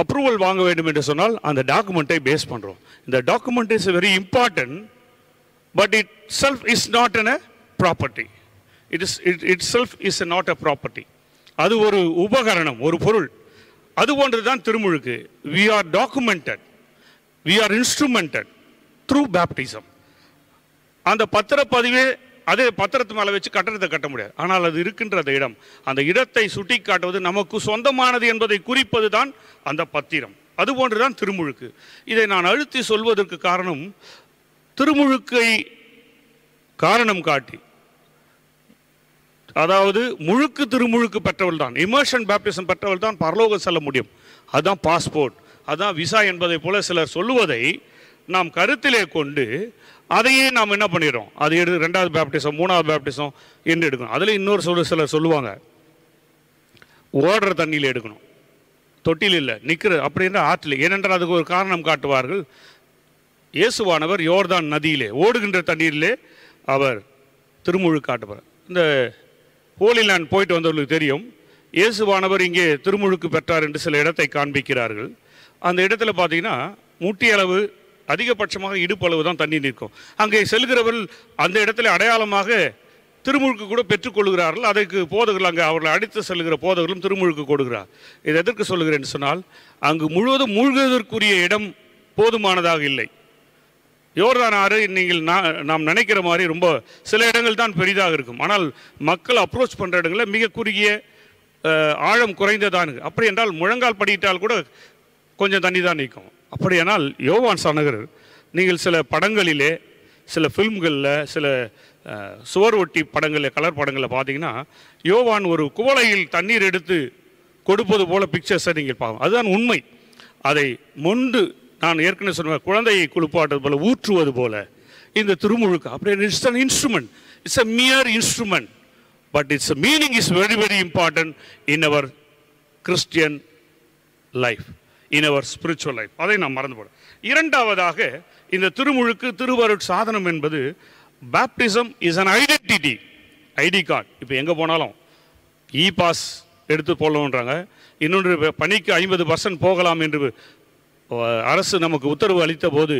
அப்ரூவல் வாங்க வேண்டும் என்று சொன்னால் அந்த டாக்குமெண்ட்டை பேஸ் பண்ணுறோம் இந்த document is very important but itself is not an a property it is it itself is not a property அது ஒரு உபகரணம் ஒரு பொருள் அது போன்று தான் திருமுழுக்கு we are documented we are instrumented through baptism அந்த பத்திரப்பதிவே அதே பத்திரத்து மேலே வச்சு கட்டணத்தை கட்ட முடியாது ஆனால் அது இருக்கின்ற அந்த இடம் அந்த இடத்தை சுட்டி காட்டுவது நமக்கு சொந்தமானது என்பதை குறிப்பது தான் அந்த பத்திரம் அதுபோன்று தான் திருமுழுக்கு இதை நான் அழுத்தி சொல்வதற்கு காரணம் திருமுழுக்கை காரணம் காட்டி அதாவது முழுக்கு திருமுழுக்கு பெற்றவள் தான் இமோஷன் பேப்டிசம் பெற்றவள் தான் பரலோகம் செல்ல முடியும் அதுதான் பாஸ்போர்ட் அதுதான் விசா என்பதை போல சிலர் சொல்லுவதை நாம் கருத்திலே கொண்டு அதையே நாம் என்ன பண்ணிடுறோம் அது எடுத்து ரெண்டாவது பேப்டிசம் மூணாவது பேப்டிசம் என்று எடுக்கணும் அதில் இன்னொரு சொல்ல சிலர் சொல்லுவாங்க ஓடுற தண்ணியில் எடுக்கணும் தொட்டியில் இல்லை நிற்கிற அப்படின்ற ஆற்றில் ஏனென்றால் அதுக்கு ஒரு காரணம் காட்டுவார்கள் இயேசுவானவர் யோர்தான் நதியிலே ஓடுகின்ற தண்ணீரிலே அவர் திருமுழு காட்டுவார் இந்த போலில் நான் போயிட்டு வந்தவர்களுக்கு தெரியும் இயேசுவானவர் இங்கே திருமுழுக்கு பெற்றார் என்று சில இடத்தை காண்பிக்கிறார்கள் அந்த இடத்துல பார்த்தீங்கன்னா முட்டியளவு அதிகபட்சமாக இடுப்பளவு தான் தண்ணி நிற்கும் அங்கே செல்கிறவர்கள் அந்த இடத்துல அடையாளமாக திருமுழுக்கு கூட பெற்றுக்கொள்கிறார்கள் அதற்கு போதகர்கள் அங்கே அவர்களை அடித்து செல்கிற போதகர்களும் திருமுழுக்கு கொடுக்கிறார் இதை எதற்கு சொல்லுகிறேன் சொன்னால் அங்கு முழுவதும் மூழ்குவதற்குரிய இடம் போதுமானதாக இல்லை யோர்தான் ஆறு நீங்கள் நாம் நினைக்கிற மாதிரி ரொம்ப சில இடங்கள் தான் பெரிதாக இருக்கும் ஆனால் மக்கள் அப்ரோச் பண்ணுற இடங்களில் மிக குறுகிய ஆழம் குறைந்ததான் அப்படி என்றால் முழங்கால் படியிட்டால் கூட கொஞ்சம் தண்ணி தான் நிற்கும் அப்படியானால் யோவான் சாநகர் நீங்கள் சில படங்களிலே சில ஃபில்ம்களில் சில சுவர் ஒட்டி படங்களில் கலர் படங்களில் பார்த்தீங்கன்னா யோவான் ஒரு குவளையில் தண்ணீர் எடுத்து கொடுப்பது போல பிக்சர்ஸை நீங்கள் பார்க்கணும் அதுதான் உண்மை அதை மொண்டு நான் ஏற்கனவே சொன்ன குழந்தையை குளிப்பாட்டது போல் ஊற்றுவது போல் இந்த திருமுழுக்கு அப்படியே it's an instrument it's a mere instrument but it's meaning is very very important in our Christian life in our spiritual life அதை நான் மறந்து போடும் இரண்டாவதாக இந்த திருமுழுக்கு திருவருட் சாதனம் என்பது baptism is an identity ID card இப்போ எங்கே போனாலும் இ பாஸ் எடுத்து போடணுன்றாங்க இன்னொன்று பணிக்கு ஐம்பது பர்சன்ட் போகலாம் என்று அரசு நமக்கு உத்தரவு அளித்த போது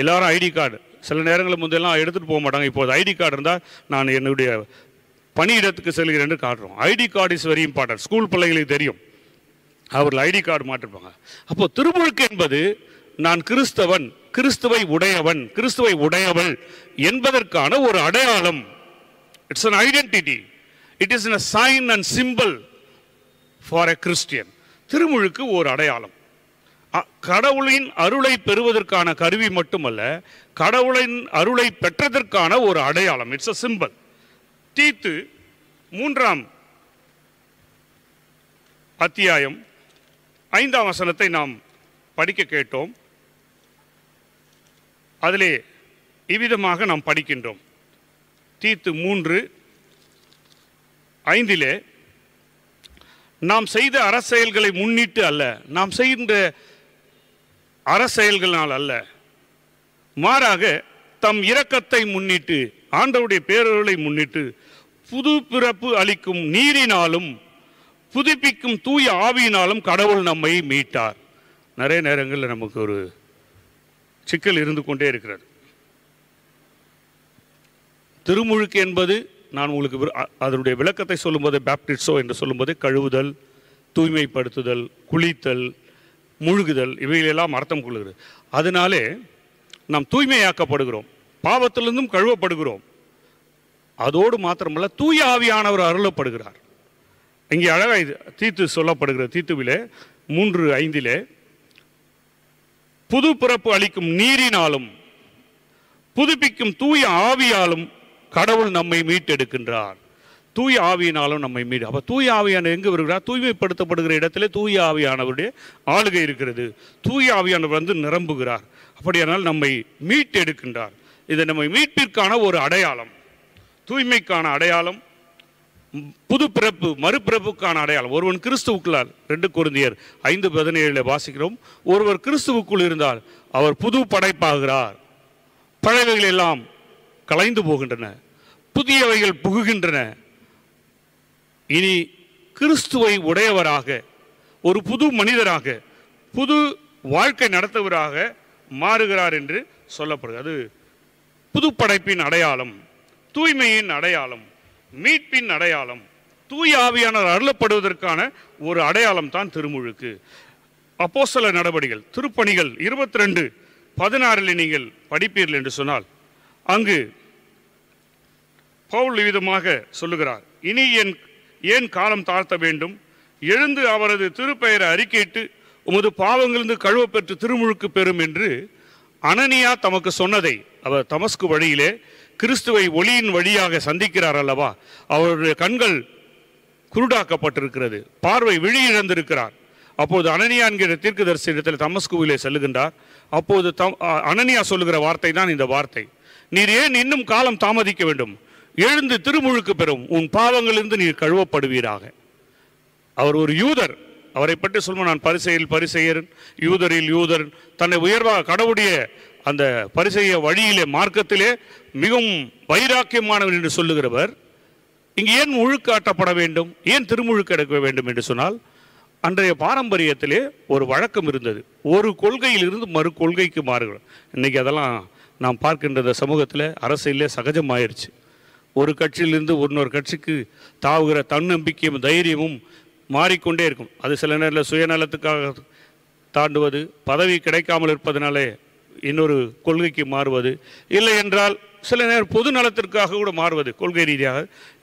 எல்லாரும் ஐடி கார்டு சில நேரங்களில் முந்தையெல்லாம் எடுத்துகிட்டு போக மாட்டாங்க இப்போது ஐடி கார்டு இருந்தால் நான் என்னுடைய பணியிடத்துக்கு செல்கிறேன்னு காட்டுறோம் ID card is very important school பிள்ளைங்களுக்கு தெரியும் அவர்கள் ஐடி கார்டு மாட்டிருப்பாங்க அப்போது திருமுழுக்கு என்பது நான் கிறிஸ்தவன் கிறிஸ்துவை உடையவன் கிறிஸ்துவை உடையவள் என்பதற்கான ஒரு அடையாளம் it's an identity it is a sign and symbol for a Christian திருமுழுக்கு ஒரு அடையாளம் கடவுளின் அருளை பெறுவதற்கான கருவி மட்டுமல்ல கடவுளின் அருளை பெற்றதற்கான ஒரு அடையாளம் இட்ஸ் அ சிம்பல் தீத்து மூன்றாம் அத்தியாயம் ஐந்தாம் வசனத்தை நாம் படிக்க கேட்டோம் அதிலே இவ்விதமாக நாம் படிக்கின்றோம் தீத்து மூன்று ஐந்திலே நாம் செய்த அரசியல்களை முன்னிட்டு அல்ல நாம் செய்கின்ற அரசெயல்களால் அல்ல மாறாக தம் இரக்கத்தை முன்னிட்டு ஆண்டவுடைய பேரர்களை முன்னிட்டு புது பிறப்பு அளிக்கும் நீரினாலும் புதுப்பிக்கும் தூய ஆவியினாலும் கடவுள் நம்மை மீட்டார் நிறைய நேரங்களில் நமக்கு ஒரு சிக்கல் இருந்து கொண்டே இருக்கிறது திருமுழுக்கு என்பது நான் உங்களுக்கு அதனுடைய விளக்கத்தை சொல்லும்போது பேப்டிட்ஸோ என்று சொல்லும்போது கழுவுதல் தூய்மைப்படுத்துதல் குளித்தல் முழுகுதல் இவைகளெல்லாம் அர்த்தம் கொள்கிறது அதனாலே நாம் தூய்மையாக்கப்படுகிறோம் பாவத்திலிருந்தும் கழுவப்படுகிறோம் அதோடு மாத்திரமல்ல தூய ஆவியானவர் அருளப்படுகிறார் இங்கே அழகாக இது தீத்து சொல்லப்படுகிற தீத்துவிலே மூன்று ஐந்திலே புது பிறப்பு அளிக்கும் நீரினாலும் புதுப்பிக்கும் தூய ஆவியாலும் கடவுள் நம்மை மீட்டெடுக்கின்றார் தூய் ஆவியினாலும் நம்மை மீது அப்போ தூய் ஆவியான எங்கே வருகிறார் தூய்மைப்படுத்தப்படுகிற இடத்துல தூய் ஆவியானவருடைய ஆளுகை இருக்கிறது தூய் ஆவியானவர் வந்து நிரம்புகிறார் அப்படியானால் நம்மை மீட்டெடுக்கின்றார் இது நம்மை மீட்பிற்கான ஒரு அடையாளம் தூய்மைக்கான அடையாளம் புது பிறப்பு மறுபிறப்புக்கான அடையாளம் ஒருவன் கிறிஸ்துவுக்குள்ளால் ரெண்டு குருந்தியர் ஐந்து பதினேழில் வாசிக்கிறோம் ஒருவர் கிறிஸ்துவுக்குள் இருந்தால் அவர் புது படைப்பாகிறார் பழகைகள் எல்லாம் கலைந்து போகின்றன புதியவைகள் புகுகின்றன இனி கிறிஸ்துவை உடையவராக ஒரு புது மனிதராக புது வாழ்க்கை நடத்துவராக மாறுகிறார் என்று சொல்லப்படுகிறது அது அடையாளம் தூய்மையின் அடையாளம் மீட்பின் அடையாளம் தூய் ஆவியானவர் அருளப்படுவதற்கான ஒரு அடையாளம் தான் திருமுழுக்கு அப்போ சில நடவடிகள் திருப்பணிகள் இருபத்தி ரெண்டு பதினாறில் நீங்கள் படிப்பீர்கள் என்று சொன்னால் அங்கு பவுல் விதமாக சொல்லுகிறார் இனி என் ஏன் காலம் தாழ்த்த வேண்டும் எழுந்து அவரது திருப்பெயரை அறிக்கையிட்டு உமது பாவங்களிருந்து கழுவ பெற்று திருமுழுக்கு பெறும் என்று அனனியா தமக்கு சொன்னதை அவர் தமஸ்கு வழியிலே கிறிஸ்துவை ஒளியின் வழியாக சந்திக்கிறார் அல்லவா அவருடைய கண்கள் குருடாக்கப்பட்டிருக்கிறது பார்வை விழி இழந்திருக்கிறார் அப்போது அனனியா என்கிற தரிசனத்தில் தமஸ்குவிலே செல்லுகின்றார் அப்போது தம் அனனியா சொல்லுகிற வார்த்தை தான் இந்த வார்த்தை நீர் ஏன் இன்னும் காலம் தாமதிக்க வேண்டும் எழுந்து திருமுழுக்கு பெறும் உன் பாவங்களிலிருந்து நீர் கழுவப்படுவீராக அவர் ஒரு யூதர் அவரை பற்றி சொல்லுவோம் நான் பரிசையில் பரிசெயர் யூதரில் யூதர் தன்னை உயர்வாக கடவுடைய அந்த பரிசெய்ய வழியிலே மார்க்கத்திலே மிகவும் வைராக்கியமானவர் என்று சொல்லுகிறவர் இங்கு ஏன் முழுக்காட்டப்பட வேண்டும் ஏன் திருமுழுக்கு எடுக்க வேண்டும் என்று சொன்னால் அன்றைய பாரம்பரியத்திலே ஒரு வழக்கம் இருந்தது ஒரு கொள்கையிலிருந்து மறு கொள்கைக்கு மாறுகிறோம் இன்றைக்கி அதெல்லாம் நாம் பார்க்கின்ற சமூகத்தில் அரசியலே சகஜமாயிருச்சு ஒரு கட்சியிலிருந்து இன்னொரு கட்சிக்கு தாவுகிற தன்னம்பிக்கையும் தைரியமும் மாறிக்கொண்டே இருக்கும் அது சில நேரத்தில் சுயநலத்துக்காக தாண்டுவது பதவி கிடைக்காமல் இருப்பதனாலே இன்னொரு கொள்கைக்கு மாறுவது இல்லை என்றால் சில நேரம் பொது நலத்திற்காக கூட மாறுவது கொள்கை ரீதியாக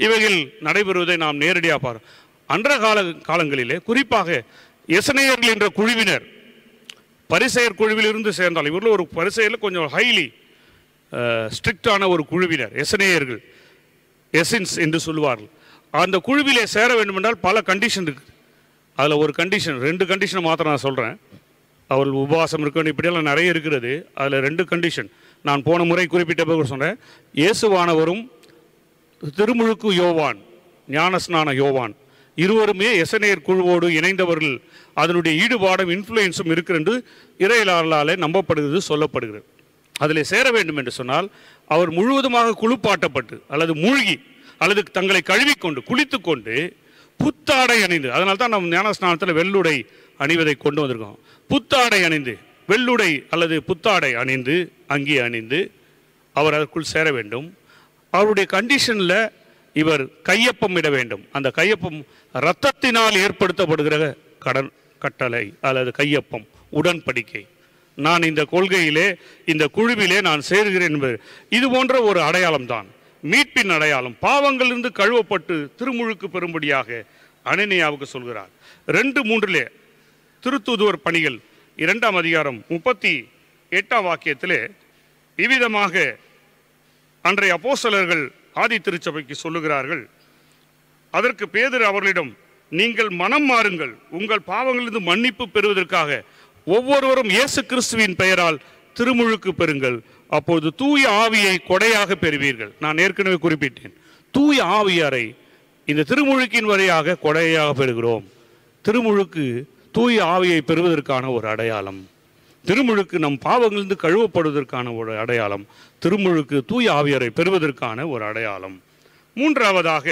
இவைகள் நடைபெறுவதை நாம் நேரடியாக பாரு அன்ற கால காலங்களிலே குறிப்பாக எசனையர்கள் என்ற குழுவினர் பரிசெயர் குழுவிலிருந்து சேர்ந்தால் இவர்கள் ஒரு பரிசெயரில் கொஞ்சம் ஹைலி ஸ்ட்ரிக்டான ஒரு குழுவினர் எசனையர்கள் எசின்ஸ் என்று சொல்லுவார்கள் அந்த குழுவிலே சேர வேண்டும் என்றால் பல கண்டிஷன் இருக்குது அதில் ஒரு கண்டிஷன் ரெண்டு கண்டிஷனை மாத்திரம் நான் சொல்கிறேன் அவள் உபவாசம் இருக்கணும் இப்படியெல்லாம் நிறைய இருக்கிறது அதில் ரெண்டு கண்டிஷன் நான் போன முறை குறிப்பிட்ட போது சொன்னேன் இயேசுவானவரும் திருமுழுக்கு யோவான் ஞானஸ்நான யோவான் இருவருமே எசனேர் குழுவோடு இணைந்தவர்கள் அதனுடைய ஈடுபாடும் இன்ஃப்ளூயன்ஸும் என்று இறையலாளர்களாலே நம்பப்படுகிறது சொல்லப்படுகிறது அதில் சேர வேண்டும் என்று சொன்னால் அவர் முழுவதுமாக குளிப்பாட்டப்பட்டு அல்லது மூழ்கி அல்லது தங்களை கழுவிக்கொண்டு குளித்துக்கொண்டு புத்தாடை அணிந்து அதனால தான் நம்ம ஞான ஸ்நானத்தில் வெள்ளுடை அணிவதை கொண்டு வந்திருக்கோம் புத்தாடை அணிந்து வெள்ளுடை அல்லது புத்தாடை அணிந்து அங்கே அணிந்து அவர் அதற்குள் சேர வேண்டும் அவருடைய கண்டிஷனில் இவர் கையொப்பம் இட வேண்டும் அந்த கையொப்பம் இரத்தத்தினால் ஏற்படுத்தப்படுகிற கடன் கட்டளை அல்லது கையொப்பம் உடன்படிக்கை நான் இந்த கொள்கையிலே இந்த குழுவிலே நான் சேர்கிறேன் என்பது இது போன்ற ஒரு அடையாளம் தான் மீட்பின் அடையாளம் பாவங்களிலிருந்து கழுவப்பட்டு திருமுழுக்கு பெறும்படியாக அனனியாவுக்கு சொல்கிறார் ரெண்டு மூன்றிலே திருத்துதுவர் பணிகள் இரண்டாம் அதிகாரம் முப்பத்தி எட்டாம் வாக்கியத்திலே இவ்விதமாக அன்றைய அப்போசலர்கள் ஆதி திருச்சபைக்கு சொல்லுகிறார்கள் அதற்கு பேதர் அவர்களிடம் நீங்கள் மனம் மாறுங்கள் உங்கள் பாவங்களிலிருந்து மன்னிப்பு பெறுவதற்காக ஒவ்வொருவரும் இயேசு கிறிஸ்துவின் பெயரால் திருமுழுக்கு பெறுங்கள் அப்போது தூய ஆவியை கொடையாக பெறுவீர்கள் நான் ஏற்கனவே குறிப்பிட்டேன் தூய ஆவியாரை இந்த திருமுழுக்கின் வழியாக கொடையாக பெறுகிறோம் திருமுழுக்கு தூய ஆவியை பெறுவதற்கான ஒரு அடையாளம் திருமுழுக்கு நம் பாவங்களிலிருந்து கழுவப்படுவதற்கான ஒரு அடையாளம் திருமுழுக்கு தூய ஆவியரை பெறுவதற்கான ஒரு அடையாளம் மூன்றாவதாக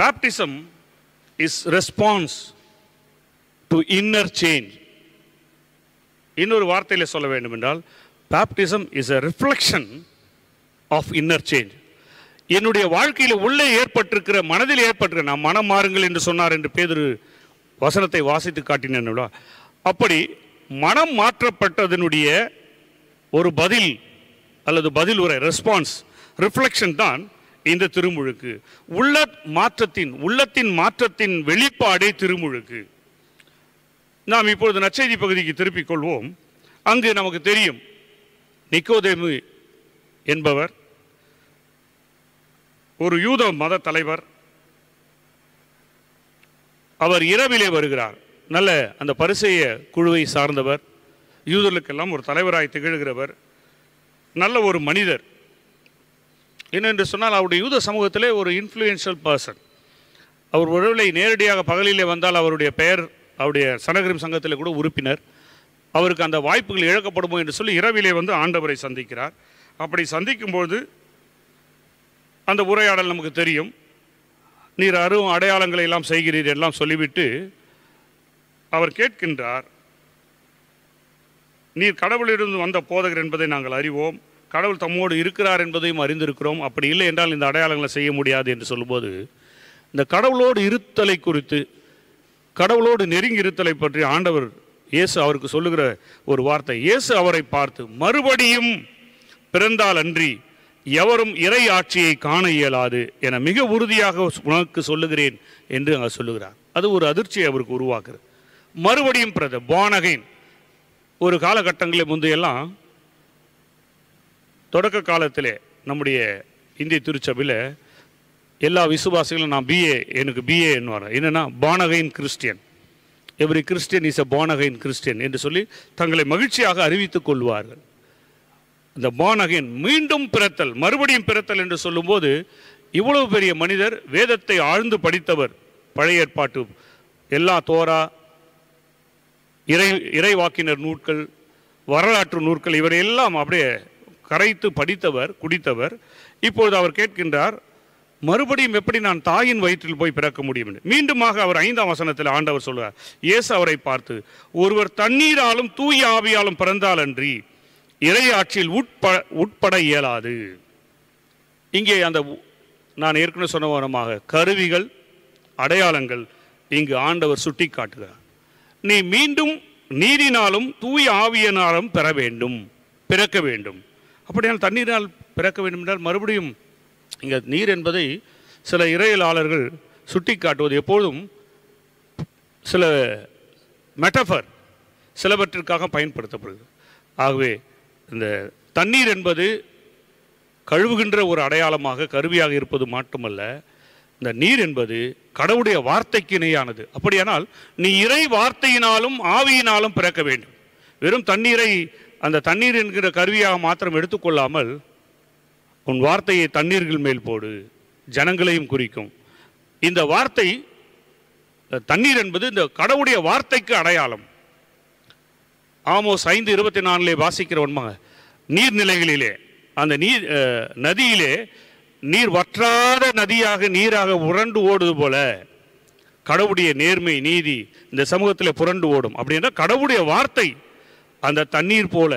baptism is response to inner change இன்னொரு வார்த்தையில் சொல்ல வேண்டும் என்றால் baptism is a reflection of inner change என்னுடைய வாழ்க்கையில் உள்ளே ஏற்பட்டிருக்கிற மனதில் ஏற்பட்டிருக்க நான் மனம் மாறுங்கள் என்று சொன்னார் என்று பேதரு வசனத்தை வாசித்து காட்டினேன் அப்படி மனம் மாற்றப்பட்டதனுடைய ஒரு பதில் அல்லது பதில் உரை ரெஸ்பான்ஸ் ரிஃப்ளெக்ஷன் தான் இந்த திருமுழுக்கு உள்ள மாற்றத்தின் உள்ளத்தின் மாற்றத்தின் வெளிப்பாடே திருமுழுக்கு நாம் இப்பொழுது நச்செய்தி பகுதிக்கு திருப்பிக் கொள்வோம் அங்கு நமக்கு தெரியும் நிக்கோதேமு என்பவர் ஒரு யூத மத தலைவர் அவர் இரவிலே வருகிறார் நல்ல அந்த பரிசைய குழுவை சார்ந்தவர் யூதர்களுக்கெல்லாம் ஒரு தலைவராய் திகழ்கிறவர் நல்ல ஒரு மனிதர் என்னென்று சொன்னால் அவருடைய யூத சமூகத்திலே ஒரு இன்ஃப்ளூயன்ஷியல் பர்சன் அவர் உறவிலை நேரடியாக பகலிலே வந்தால் அவருடைய பெயர் அவருடைய சனகரிம் சங்கத்தில் கூட உறுப்பினர் அவருக்கு அந்த வாய்ப்புகள் இழக்கப்படுமோ என்று சொல்லி இரவிலே வந்து ஆண்டவரை சந்திக்கிறார் அப்படி சந்திக்கும்போது அந்த உரையாடல் நமக்கு தெரியும் நீர் அருவும் அடையாளங்களை எல்லாம் செய்கிறீர் எல்லாம் சொல்லிவிட்டு அவர் கேட்கின்றார் நீர் கடவுளிலிருந்து வந்த போதகர் என்பதை நாங்கள் அறிவோம் கடவுள் தம்மோடு இருக்கிறார் என்பதையும் அறிந்திருக்கிறோம் அப்படி இல்லை என்றால் இந்த அடையாளங்களை செய்ய முடியாது என்று சொல்லும்போது இந்த கடவுளோடு இருத்தலை குறித்து கடவுளோடு நெருங்கி இருத்தலை பற்றி ஆண்டவர் இயேசு அவருக்கு சொல்லுகிற ஒரு வார்த்தை இயேசு அவரை பார்த்து மறுபடியும் பிறந்தால் அன்றி எவரும் இறை ஆட்சியை காண இயலாது என மிக உறுதியாக உனக்கு சொல்லுகிறேன் என்று அவர் சொல்லுகிறார் அது ஒரு அதிர்ச்சியை அவருக்கு உருவாக்குறது மறுபடியும் பிரத பானகைன் ஒரு காலகட்டங்களில் முந்தையெல்லாம் தொடக்க காலத்திலே நம்முடைய இந்திய திருச்சபையில் எல்லா விசுவாசிகளும் நான் பிஏ எனக்கு பிஏ என்னுவார் என்னென்னா born again Christian every Christian is a born again Christian என்று சொல்லி தங்களை மகிழ்ச்சியாக அறிவித்துக் கொள்வார்கள் இந்த பானகைன் மீண்டும் பிறத்தல் மறுபடியும் பிறத்தல் என்று சொல்லும்போது இவ்வளவு பெரிய மனிதர் வேதத்தை ஆழ்ந்து படித்தவர் பழைய ஏற்பாட்டு எல்லா தோரா இறை இறைவாக்கினர் நூல்கள் வரலாற்று நூல்கள் இவரையெல்லாம் அப்படியே கரைத்து படித்தவர் குடித்தவர் இப்பொழுது அவர் கேட்கின்றார் மறுபடியும் எப்படி நான் தாயின் வயிற்றில் போய் பிறக்க முடியும் என்று மீண்டுமாக அவர் ஐந்தாம் வசனத்தில் ஆண்டவர் சொல்கிறார் இயேசு அவரை பார்த்து ஒருவர் தண்ணீராலும் தூய ஆவியாலும் பிறந்தாலன்றி இறையாட்சியில் உட்ப உட்பட இயலாது இங்கே அந்த நான் ஏற்கனவே வாரமாக கருவிகள் அடையாளங்கள் இங்கு ஆண்டவர் சுட்டி காட்டுகிறார் நீ மீண்டும் நீரினாலும் தூய ஆவியனாலும் பெற வேண்டும் பிறக்க வேண்டும் அப்படியான தண்ணீரால் பிறக்க வேண்டும் என்றால் மறுபடியும் இங்கே நீர் என்பதை சில இறையலாளர்கள் சுட்டி காட்டுவது எப்போதும் சில மெட்டஃபர் சிலவற்றிற்காக பயன்படுத்தப்படுது ஆகவே இந்த தண்ணீர் என்பது கழுவுகின்ற ஒரு அடையாளமாக கருவியாக இருப்பது மட்டுமல்ல இந்த நீர் என்பது கடவுடைய வார்த்தைக்கு இணையானது அப்படியானால் நீ இறை வார்த்தையினாலும் ஆவியினாலும் பிறக்க வேண்டும் வெறும் தண்ணீரை அந்த தண்ணீர் என்கிற கருவியாக மாத்திரம் எடுத்துக்கொள்ளாமல் உன் வார்த்தையை தண்ணீர்கள் மேல் போடு ஜனங்களையும் குறிக்கும் இந்த வார்த்தை தண்ணீர் என்பது இந்த கடவுடைய வார்த்தைக்கு அடையாளம் ஆமோஸ் ஐந்து இருபத்தி நாலிலே வாசிக்கிற உண்மை நீர்நிலைகளிலே அந்த நீர் நதியிலே நீர் வற்றாத நதியாக நீராக உரண்டு ஓடுது போல கடவுடைய நேர்மை நீதி இந்த சமூகத்தில் புரண்டு ஓடும் அப்படின்னா கடவுடைய வார்த்தை அந்த தண்ணீர் போல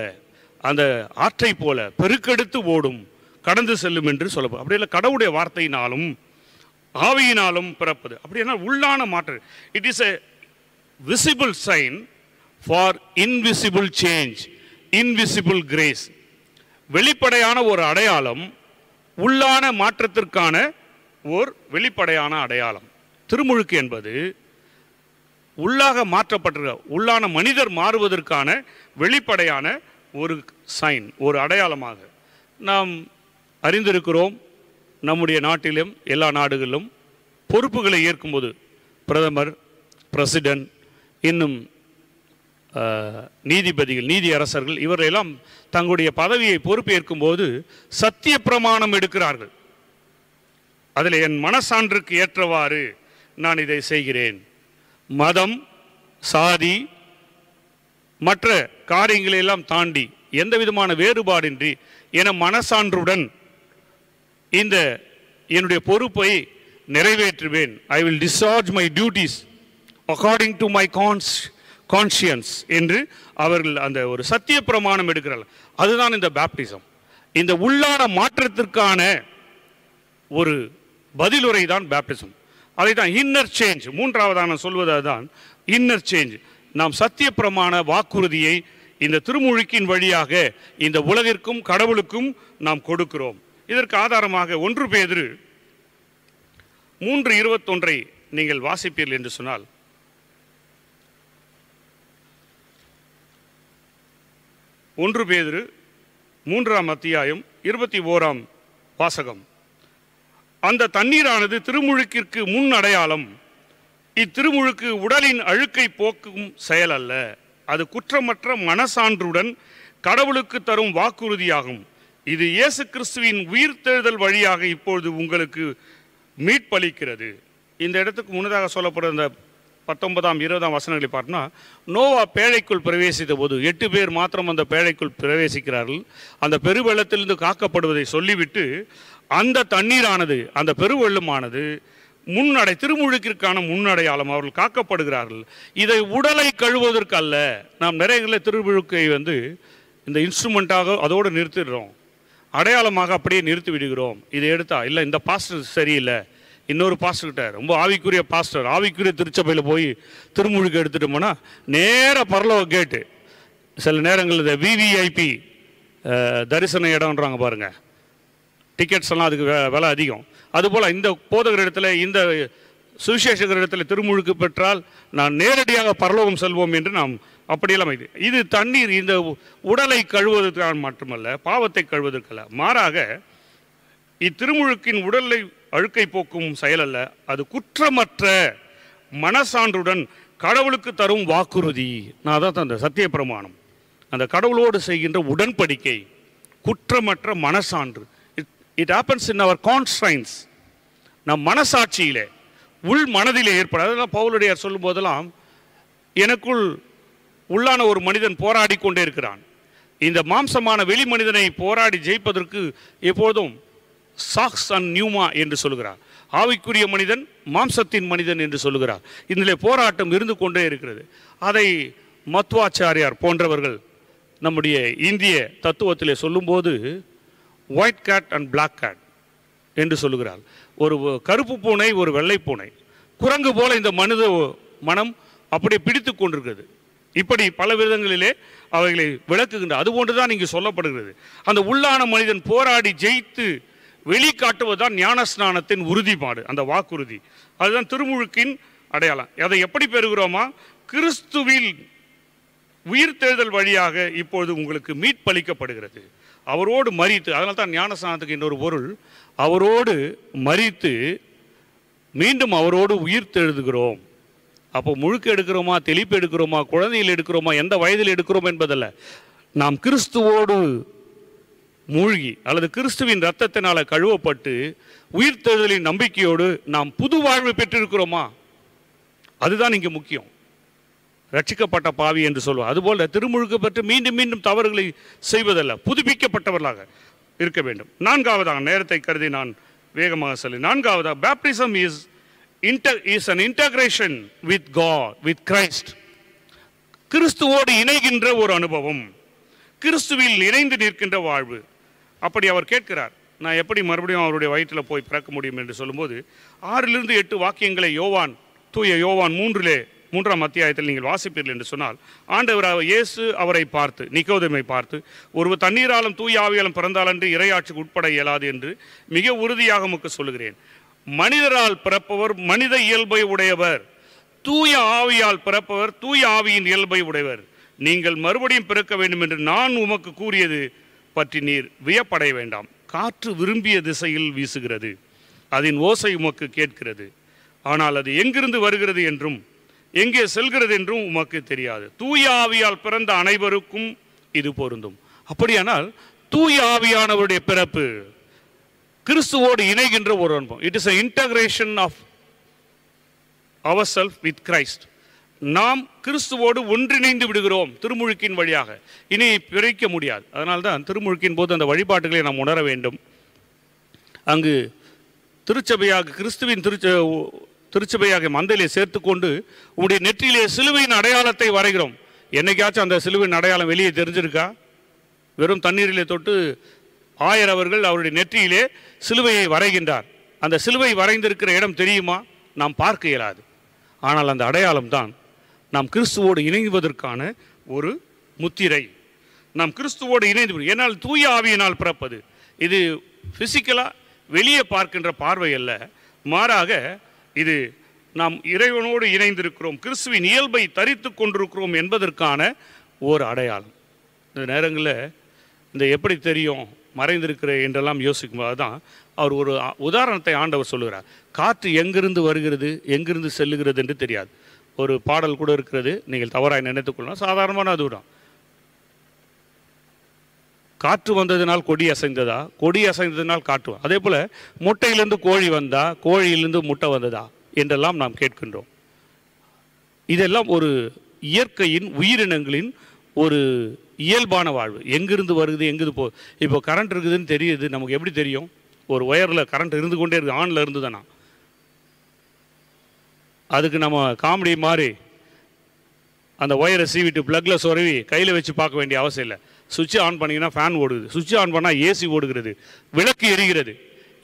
அந்த ஆற்றை போல பெருக்கெடுத்து ஓடும் கடந்து செல்லும் என்று சொல்லப்படும் அப்படி இல்லை கடவுடைய வார்த்தையினாலும் ஆவியினாலும் பிறப்பது அப்படின்னா உள்ளான மாற்று it is a visible sign for invisible change invisible grace வெளிப்படையான ஒரு அடையாளம் உள்ளான மாற்றத்திற்கான ஓர் வெளிப்படையான அடையாளம் திருமுழுக்கு என்பது உள்ளாக மாற்றப்பட்டிருக்க உள்ளான மனிதர் மாறுவதற்கான வெளிப்படையான ஒரு சைன் ஒரு அடையாளமாக நாம் அறிந்திருக்கிறோம் நம்முடைய நாட்டிலும் எல்லா நாடுகளிலும் பொறுப்புகளை ஏற்கும்போது பிரதமர் பிரசிடென்ட் இன்னும் நீதிபதிகள் நீதி அரசர்கள் இவரையெல்லாம் தங்களுடைய பதவியை பொறுப்பேற்கும் போது சத்திய பிரமாணம் எடுக்கிறார்கள் அதில் என் மனசான்றுக்கு ஏற்றவாறு நான் இதை செய்கிறேன் மதம் சாதி மற்ற காரியங்களையெல்லாம் தாண்டி எந்த விதமான வேறுபாடின்றி என மனசான்றுடன் இந்த என்னுடைய பொறுப்பை நிறைவேற்றுவேன் I will discharge my duties according to my cons conscience என்று அவர்கள் அந்த ஒரு சத்திய பிரமாணம் எடுக்கிறார்கள் அதுதான் இந்த பேப்டிசம் இந்த உள்ளான மாற்றத்திற்கான ஒரு பதிலுரை தான் பேப்டிசம் அதை தான் இன்னர் சேஞ்ச் மூன்றாவதான சொல்வது அதுதான் இன்னர் சேஞ்ச் நாம் சத்திய பிரமாண வாக்குறுதியை இந்த திருமுழுக்கின் வழியாக இந்த உலகிற்கும் கடவுளுக்கும் நாம் கொடுக்கிறோம் இதற்கு ஆதாரமாக ஒன்று பேதிரு மூன்று இருபத்தொன்றை நீங்கள் வாசிப்பீர்கள் என்று சொன்னால் ஒன்று பேதிரு மூன்றாம் அத்தியாயம் இருபத்தி ஓராம் வாசகம் அந்த தண்ணீரானது திருமுழுக்கிற்கு முன் அடையாளம் இத்திருமுழுக்கு உடலின் அழுக்கை போக்கும் செயல் அல்ல அது குற்றமற்ற மனசான்றுடன் கடவுளுக்கு தரும் வாக்குறுதியாகும் இது இயேசு கிறிஸ்துவின் உயிர்த்தெழுதல் வழியாக இப்பொழுது உங்களுக்கு மீட்பளிக்கிறது இந்த இடத்துக்கு முன்னதாக சொல்லப்படுற இந்த பத்தொன்பதாம் இருபதாம் வசனங்களை பார்த்தோம் நோவா பேழைக்குள் பிரவேசித்த போது எட்டு பேர் மாத்திரம் அந்த பேழைக்குள் பிரவேசிக்கிறார்கள் அந்த பெருவெள்ளத்திலிருந்து காக்கப்படுவதை சொல்லிவிட்டு அந்த தண்ணீரானது அந்த பெருவெள்ளமானது முன்னடை திருமுழுக்கிற்கான முன்னடையாளம் அவர்கள் காக்கப்படுகிறார்கள் இதை உடலை கழுவதற்கல்ல அல்ல நாம் நிறைய திருமுழுக்கை வந்து இந்த இன்ஸ்ட்ருமெண்ட்டாக அதோடு நிறுத்திடுறோம் அடையாளமாக அப்படியே நிறுத்தி விடுகிறோம் இதை எடுத்தா இல்லை இந்த பாஸ்டர் சரியில்லை இன்னொரு பாஸ்டர்கிட்ட ரொம்ப ஆவிக்குரிய பாஸ்டர் ஆவிக்குரிய திருச்சபையில் போய் திருமுழுக்கு எடுத்துகிட்டு போனால் நேராக பரலோக கேட்டு சில நேரங்கள் இந்த விவிஐபி தரிசன இடம்ன்றாங்க பாருங்கள் டிக்கெட்ஸ் எல்லாம் அதுக்கு விலை அதிகம் அதுபோல் இந்த போதகர் இடத்துல இந்த சுவிசேஷகர் இடத்துல திருமுழுக்கு பெற்றால் நான் நேரடியாக பரலோகம் செல்வோம் என்று நாம் அப்படியெல்லாம் இது இது தண்ணீர் இந்த உடலை கழுவுவதற்கான மட்டுமல்ல பாவத்தை கழுவதற்கல்ல மாறாக இத்திருமுழுக்கின் உடலை அழுக்கை போக்கும் செயல் அல்ல அது குற்றமற்ற மனசான்றுடன் கடவுளுக்கு தரும் வாக்குறுதி நான் தான் அந்த சத்திய பிரமாணம் அந்த கடவுளோடு செய்கின்ற உடன்படிக்கை குற்றமற்ற மனசான்று it it happens in our conscience நம் மனசாட்சியில் உள் மனதிலே ஏற்படாது பவுலுடைய சொல்லும் போதெல்லாம் எனக்குள் உள்ளான ஒரு மனிதன் போராடி கொண்டே இருக்கிறான் இந்த மாம்சமான வெளி மனிதனை போராடி ஜெயிப்பதற்கு எப்போதும் சாக்ஸ் அண்ட் நியூமா என்று சொல்கிறார் ஆவிக்குரிய மனிதன் மாம்சத்தின் மனிதன் என்று சொல்லுகிறார் இதில் போராட்டம் இருந்து கொண்டே இருக்கிறது அதை மத்வாச்சாரியார் போன்றவர்கள் நம்முடைய இந்திய தத்துவத்திலே சொல்லும்போது white cat and black cat என்று சொல்லுகிறார் ஒரு கருப்பு பூனை ஒரு வெள்ளை பூனை குரங்கு போல இந்த மனித மனம் அப்படியே பிடித்து கொண்டிருக்கிறது இப்படி பல விதங்களிலே அவைகளை விளக்குகின்ற அது போன்றுதான் இங்கு சொல்லப்படுகிறது அந்த உள்ளான மனிதன் போராடி ஜெயித்து வெளிக்காட்டுவதுதான் ஞானஸ்நானத்தின் உறுதிப்பாடு அந்த வாக்குறுதி அதுதான் திருமுழுக்கின் அடையாளம் அதை எப்படி பெறுகிறோமா கிறிஸ்துவில் உயிர்த்தெழுதல் வழியாக இப்பொழுது உங்களுக்கு மீட்பளிக்கப்படுகிறது அவரோடு மறித்து அதனால தான் ஞானஸ்நானத்துக்கு இன்னொரு பொருள் அவரோடு மறித்து மீண்டும் அவரோடு உயிர்த்தெழுதுகிறோம் அப்போ முழுக்க எடுக்கிறோமா தெளிப்பு எடுக்கிறோமா குழந்தையில் எடுக்கிறோமா எந்த வயதில் எடுக்கிறோம் என்பதல்ல நாம் கிறிஸ்துவோடு மூழ்கி அல்லது கிறிஸ்துவின் ரத்தத்தினால் கழுவப்பட்டு உயிர் தேர்தலின் நம்பிக்கையோடு நாம் புது வாழ்வு பெற்றிருக்கிறோமா அதுதான் இங்கே முக்கியம் ரட்சிக்கப்பட்ட பாவி என்று சொல்லுவோம் அதுபோல் திருமுழுக்கு பெற்று மீண்டும் மீண்டும் தவறுகளை செய்வதல்ல புதுப்பிக்கப்பட்டவர்களாக இருக்க வேண்டும் நான்காவதாக நேரத்தை கருதி நான் வேகமாக சொல்லி நான்காவதாக baptism is inter, is an integration with God, with Christ. கிறிஸ்துவோடு இணைகின்ற ஒரு அனுபவம் கிறிஸ்துவில் இணைந்து நிற்கின்ற வாழ்வு அப்படி அவர் கேட்கிறார் நான் எப்படி மறுபடியும் அவருடைய வயிற்றில் போய் பிறக்க முடியும் என்று சொல்லும்போது ஆறிலிருந்து எட்டு வாக்கியங்களை யோவான் தூய யோவான் மூன்றிலே மூன்றாம் அத்தியாயத்தில் நீங்கள் வாசிப்பீர்கள் என்று சொன்னால் ஆண்டவர் இயேசு அவரை பார்த்து நிக்கோதமை பார்த்து ஒரு தண்ணீராலும் தூய ஆவியாலும் பிறந்தாலன்று இரையாட்சிக்கு உட்பட இயலாது என்று மிக உறுதியாக உமக்கு சொல்லுகிறேன் மனிதரால் பிறப்பவர் மனித இயல்பை உடையவர் தூய ஆவியால் பிறப்பவர் தூய ஆவியின் இயல்பை உடையவர் நீங்கள் மறுபடியும் பிறக்க வேண்டும் என்று நான் உமக்கு கூறியது பற்றி நீர் வியப்படைய வேண்டாம் காற்று விரும்பிய திசையில் வீசுகிறது அதன் ஓசை உமக்கு கேட்கிறது ஆனால் அது எங்கிருந்து வருகிறது என்றும் எங்கே செல்கிறது என்றும் உமக்கு தெரியாது தூய ஆவியால் பிறந்த அனைவருக்கும் இது பொருந்தும் அப்படியானால் தூய ஆவியானவருடைய பிறப்பு கிறிஸ்துவோடு இணைகின்ற ஒரு அனுபவம் it is a integration of our self with Christ நாம் கிறிஸ்துவோடு ஒன்றிணைந்து விடுகிறோம் திருமுழுக்கின் வழியாக இனி பிறக்க முடியாது அதனால்தான் திருமுழுக்கின் போது அந்த வழிபாட்டுகளை நாம் உணர வேண்டும் அங்கு திருச்சபையாக கிறிஸ்துவின் திருச்ச திருச்சபையாக மந்தையிலே சேர்த்துக்கொண்டு உங்களுடைய நெற்றியிலே சிலுவையின் அடையாளத்தை வரைகிறோம் என்னைக்காச்சும் அந்த சிலுவையின் அடையாளம் வெளியே தெரிஞ்சிருக்கா வெறும் தண்ணீரிலே தொட்டு ஆயர் அவர்கள் அவருடைய நெற்றியிலே சிலுவையை வரைகின்றார் அந்த சிலுவை வரைந்திருக்கிற இடம் தெரியுமா நாம் பார்க்க இயலாது ஆனால் அந்த அடையாளம் தான் நாம் கிறிஸ்துவோடு இணைவதற்கான ஒரு முத்திரை நாம் கிறிஸ்துவோடு இணைந்து என்னால் தூய ஆவியினால் பிறப்பது இது ஃபிசிக்கலாக வெளியே பார்க்கின்ற பார்வை அல்ல மாறாக இது நாம் இறைவனோடு இணைந்திருக்கிறோம் கிறிஸ்துவின் இயல்பை தரித்து கொண்டிருக்கிறோம் என்பதற்கான ஒரு அடையாளம் இந்த நேரங்களில் இந்த எப்படி தெரியும் மறைந்திருக்கிற என்றெல்லாம் யோசிக்கும் போது தான் அவர் ஒரு உதாரணத்தை ஆண்டவர் சொல்லுகிறார் காற்று எங்கிருந்து வருகிறது எங்கிருந்து செல்லுகிறது என்று தெரியாது ஒரு பாடல் கூட இருக்கிறது நீங்கள் தவறாக நினைத்துக்கொள்ளலாம் சாதாரணமான அதுதான் காற்று வந்ததினால் கொடி அசைந்ததா கொடி அசைந்ததுனால் காற்று அதே போல் முட்டையிலிருந்து கோழி வந்தா கோழியிலிருந்து முட்டை வந்ததா என்றெல்லாம் நாம் கேட்கின்றோம் இதெல்லாம் ஒரு இயற்கையின் உயிரினங்களின் ஒரு இயல்பான வாழ்வு எங்கேருந்து வருது எங்கேருந்து போ இப்போ கரண்ட் இருக்குதுன்னு தெரியுது நமக்கு எப்படி தெரியும் ஒரு ஒயரில் கரண்ட் இருந்து கொண்டே இருக்குது ஆனில் இருந்து தானா அதுக்கு நம்ம காமெடி மாதிரி அந்த ஒயரை சீவிட்டு ப்ளக்கில் சுரவி கையில் வச்சு பார்க்க வேண்டிய அவசியம் இல்லை சுவிட்ச் ஆன் பண்ணிங்கன்னா ஃபேன் ஓடுது சுவிட்ச் ஆன் பண்ணால் ஏசி ஓடுகிறது விளக்கு எரிகிறது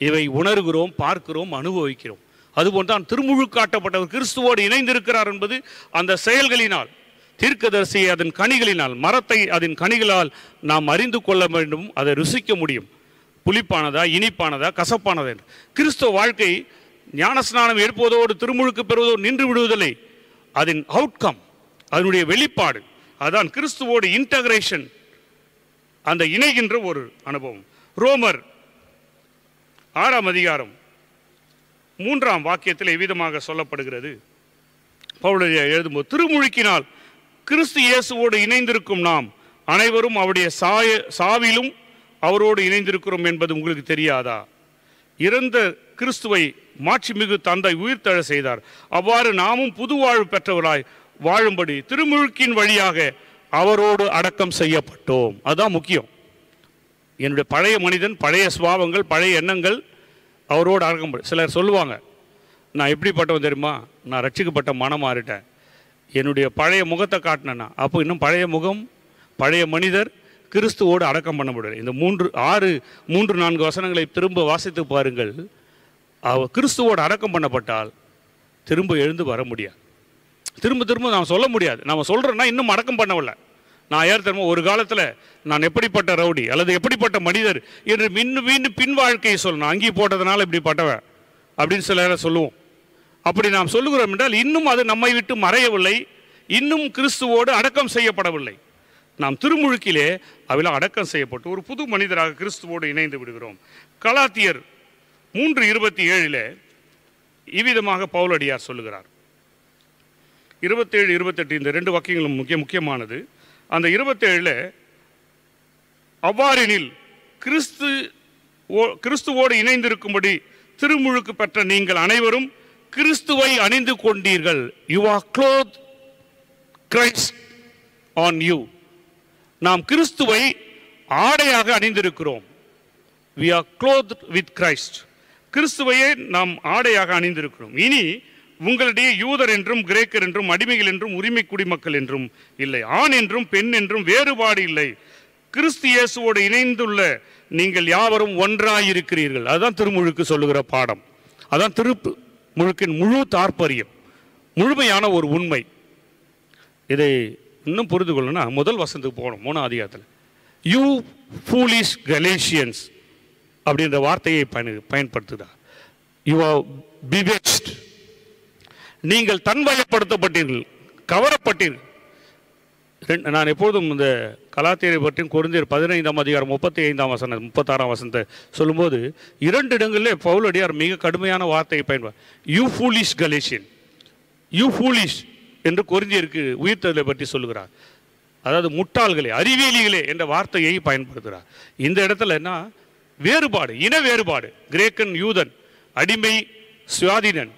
இவை உணர்கிறோம் பார்க்கிறோம் அனுபவிக்கிறோம் அதுபோல் தான் திருமுழு காட்டப்பட்டவர் கிறிஸ்துவோடு இணைந்திருக்கிறார் என்பது அந்த செயல்களினால் தீர்க்கதரிசியை அதன் கனிகளினால் மரத்தை அதன் கனிகளால் நாம் அறிந்து கொள்ள வேண்டும் அதை ருசிக்க முடியும் புளிப்பானதா இனிப்பானதா கசப்பானதா என்று கிறிஸ்துவ வாழ்க்கை ஞானஸ்நானம் எடுப்பதோடு திருமுழுக்கு பெறுவதோடு நின்று விடுவதில்லை அதன் அவுட்கம் அதனுடைய வெளிப்பாடு அதான் கிறிஸ்துவோடு இன்டகிரேஷன் அந்த இணைகின்ற ஒரு அனுபவம் ரோமர் ஆறாம் அதிகாரம் மூன்றாம் வாக்கியத்தில் எவ்விதமாக சொல்லப்படுகிறது பவுலர் எழுதும்போது திருமுழுக்கினால் கிறிஸ்து இயேசுவோடு இணைந்திருக்கும் நாம் அனைவரும் அவருடைய சாய சாவிலும் அவரோடு இணைந்திருக்கிறோம் என்பது உங்களுக்கு தெரியாதா இறந்த கிறிஸ்துவை மாட்சிமிகு தந்தை உயிர்த்தழ செய்தார் அவ்வாறு நாமும் புது வாழ்வு பெற்றவராய் வாழும்படி திருமுழுக்கின் வழியாக அவரோடு அடக்கம் செய்யப்பட்டோம் அதுதான் முக்கியம் என்னுடைய பழைய மனிதன் பழைய சுபாவங்கள் பழைய எண்ணங்கள் அவரோடு அடக்கம் சிலர் சொல்லுவாங்க நான் எப்படிப்பட்டவன் தெரியுமா நான் ரட்சிக்கப்பட்ட மனம் மாறிட்டேன் என்னுடைய பழைய முகத்தை காட்டினேன்னா அப்போ இன்னும் பழைய முகம் பழைய மனிதர் கிறிஸ்துவோடு அடக்கம் பண்ண பண்ணப்படுவார் இந்த மூன்று ஆறு மூன்று நான்கு வசனங்களை திரும்ப வாசித்து பாருங்கள் அவ கிறிஸ்துவோடு அடக்கம் பண்ணப்பட்டால் திரும்ப எழுந்து வர முடியாது திரும்ப திரும்ப நாம் சொல்ல முடியாது நாம் சொல்கிறோன்னா இன்னும் அடக்கம் பண்ணவில்லை நான் ஏர் தெரியுமா ஒரு காலத்தில் நான் எப்படிப்பட்ட ரவுடி அல்லது எப்படிப்பட்ட மனிதர் என்று மின் மீண்டும் பின் வாழ்க்கையை சொல்லணும் அங்கேயும் போட்டதுனால இப்படி பட்டவன் அப்படின்னு சில சொல்லுவோம் அப்படி நாம் சொல்லுகிறோம் என்றால் இன்னும் அது நம்மை விட்டு மறையவில்லை இன்னும் கிறிஸ்துவோடு அடக்கம் செய்யப்படவில்லை நாம் திருமுழுக்கிலே அதில் அடக்கம் செய்யப்பட்டு ஒரு புது மனிதராக கிறிஸ்துவோடு இணைந்து விடுகிறோம் கலாத்தியர் மூன்று இருபத்தி ஏழில் இவ்விதமாக பவுலடியார் சொல்லுகிறார் இருபத்தேழு இருபத்தெட்டு இந்த ரெண்டு வாக்கியங்களும் முக்கிய முக்கியமானது அந்த இருபத்தேழில் அவ்வாறெனில் கிறிஸ்து கிறிஸ்துவோடு இணைந்திருக்கும்படி திருமுழுக்கு பெற்ற நீங்கள் அனைவரும் கிறிஸ்துவை அணிந்து கொண்டீர்கள் you are clothe Christ on you நாம் கிறிஸ்துவை ஆடையாக அணிந்திருக்கிறோம் we are clothe with Christ கிறிஸ்துவையே நாம் ஆடையாக அணிந்திருக்கிறோம் இனி உங்களுடைய யூதர் என்றும் கிரேக்கர் என்றும் அடிமைகள் என்றும் உரிமை குடிமக்கள் என்றும் இல்லை ஆண் என்றும் பெண் என்றும் வேறுபாடு இல்லை கிறிஸ்து இயேசுவோடு இணைந்துள்ள நீங்கள் யாவரும் ஒன்றாயிருக்கிறீர்கள் அதுதான் திருமுழுக்கு சொல்லுகிற பாடம் அதான் திருப்பு முழுக்கின் முழு தாற்பரியம் முழுமையான ஒரு உண்மை இதை இன்னும் புரிந்து கொள்ளணும்னா முதல் வசனத்துக்கு போகணும் மூணு அதிகாரத்தில் யூ ஃபூலிஷ் கலேஷியன்ஸ் அப்படின்ற வார்த்தையை பயன் பயன்படுத்துகிறார் யூ ஆர் பிபெஸ்ட் நீங்கள் தன்வயப்படுத்தப்பட்டீர்கள் கவரப்பட்டீர்கள் நான் எப்போதும் இந்த கலாத்தேரை பற்றியும் குருந்தியர் பதினைந்தாம் அதிகாரம் முப்பத்தி ஐந்தாம் வசனம் முப்பத்தாறாம் வசனத்தை சொல்லும்போது இரண்டு இடங்களில் பவுலடியார் மிக கடுமையான வார்த்தையை பயன்படுத்த you foolish Galatian you foolish என்று குருந்தியருக்கு உயிர்த்ததை பற்றி சொல்லுகிறார் அதாவது முட்டாள்களே அறிவியலிகளே என்ற வார்த்தையை பயன்படுத்துகிறார் இந்த இடத்துலன்னா வேறுபாடு இன வேறுபாடு கிரேக்கன் யூதன் அடிமை சுவாதினன்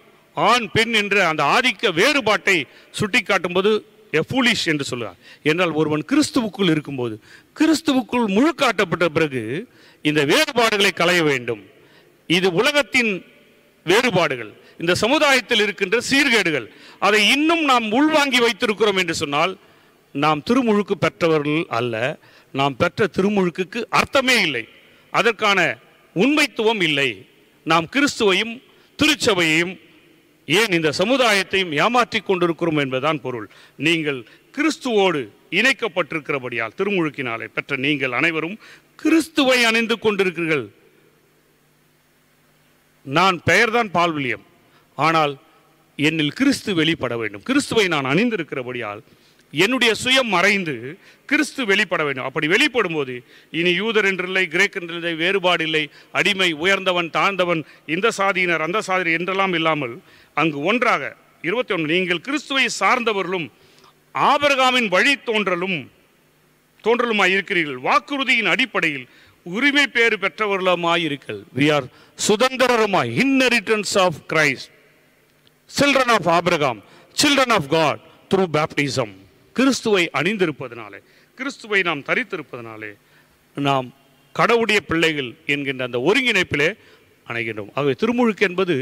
ஆண் பெண் என்ற அந்த ஆதிக்க வேறுபாட்டை சுட்டிக்காட்டும்போது எ ஃபூலிஷ் என்று சொல்லுவார் என்றால் ஒருவன் கிறிஸ்துவுக்குள் இருக்கும்போது கிறிஸ்துவுக்குள் முழுக்காட்டப்பட்ட பிறகு இந்த வேறுபாடுகளை களைய வேண்டும் இது உலகத்தின் வேறுபாடுகள் இந்த சமுதாயத்தில் இருக்கின்ற சீர்கேடுகள் அதை இன்னும் நாம் உள்வாங்கி வைத்திருக்கிறோம் என்று சொன்னால் நாம் திருமுழுக்கு பெற்றவர்கள் அல்ல நாம் பெற்ற திருமுழுக்குக்கு அர்த்தமே இல்லை அதற்கான உண்மைத்துவம் இல்லை நாம் கிறிஸ்துவையும் திருச்சபையையும் ஏன் இந்த சமுதாயத்தையும் ஏமாற்றி கொண்டிருக்கிறோம் என்பதுதான் பொருள் நீங்கள் கிறிஸ்துவோடு இணைக்கப்பட்டிருக்கிறபடியால் திருமுழுக்கினாலே பெற்ற நீங்கள் அனைவரும் கிறிஸ்துவை அணிந்து கொண்டிருக்கிறீர்கள் நான் பெயர்தான் பால் வில்லியம் ஆனால் என்னில் கிறிஸ்து வெளிப்பட வேண்டும் கிறிஸ்துவை நான் அணிந்திருக்கிறபடியால் என்னுடைய சுயம் மறைந்து கிறிஸ்து வெளிப்பட வேண்டும் அப்படி வெளிப்படும் போது இனி யூதர் என்றில்லை கிரேக் என்றில்லை வேறுபாடு இல்லை அடிமை உயர்ந்தவன் தாழ்ந்தவன் இந்த சாதியினர் அந்த சாதியினர் என்றெல்லாம் இல்லாமல் அங்கு ஒன்றாக இருபத்தி ஒன்று நீங்கள் கிறிஸ்துவை சார்ந்தவர்களும் ஆபரகாமின் வழி தோன்றலும் தோன்றலுமாய் இருக்கிறீர்கள் வாக்குறுதியின் அடிப்படையில் உரிமை பேறு பெற்றவர்களுமாய் இருக்கல் வி ஆர் சுதந்திரருமாய் inheritance of Christ children of Abraham children of God through baptism கிறிஸ்துவை அணிந்திருப்பதனாலே கிறிஸ்துவை நாம் தரித்திருப்பதனாலே நாம் கடவுடைய பிள்ளைகள் என்கின்ற அந்த ஒருங்கிணைப்பிலே அணைகின்றோம் ஆகவே திருமுழுக்கு என்பது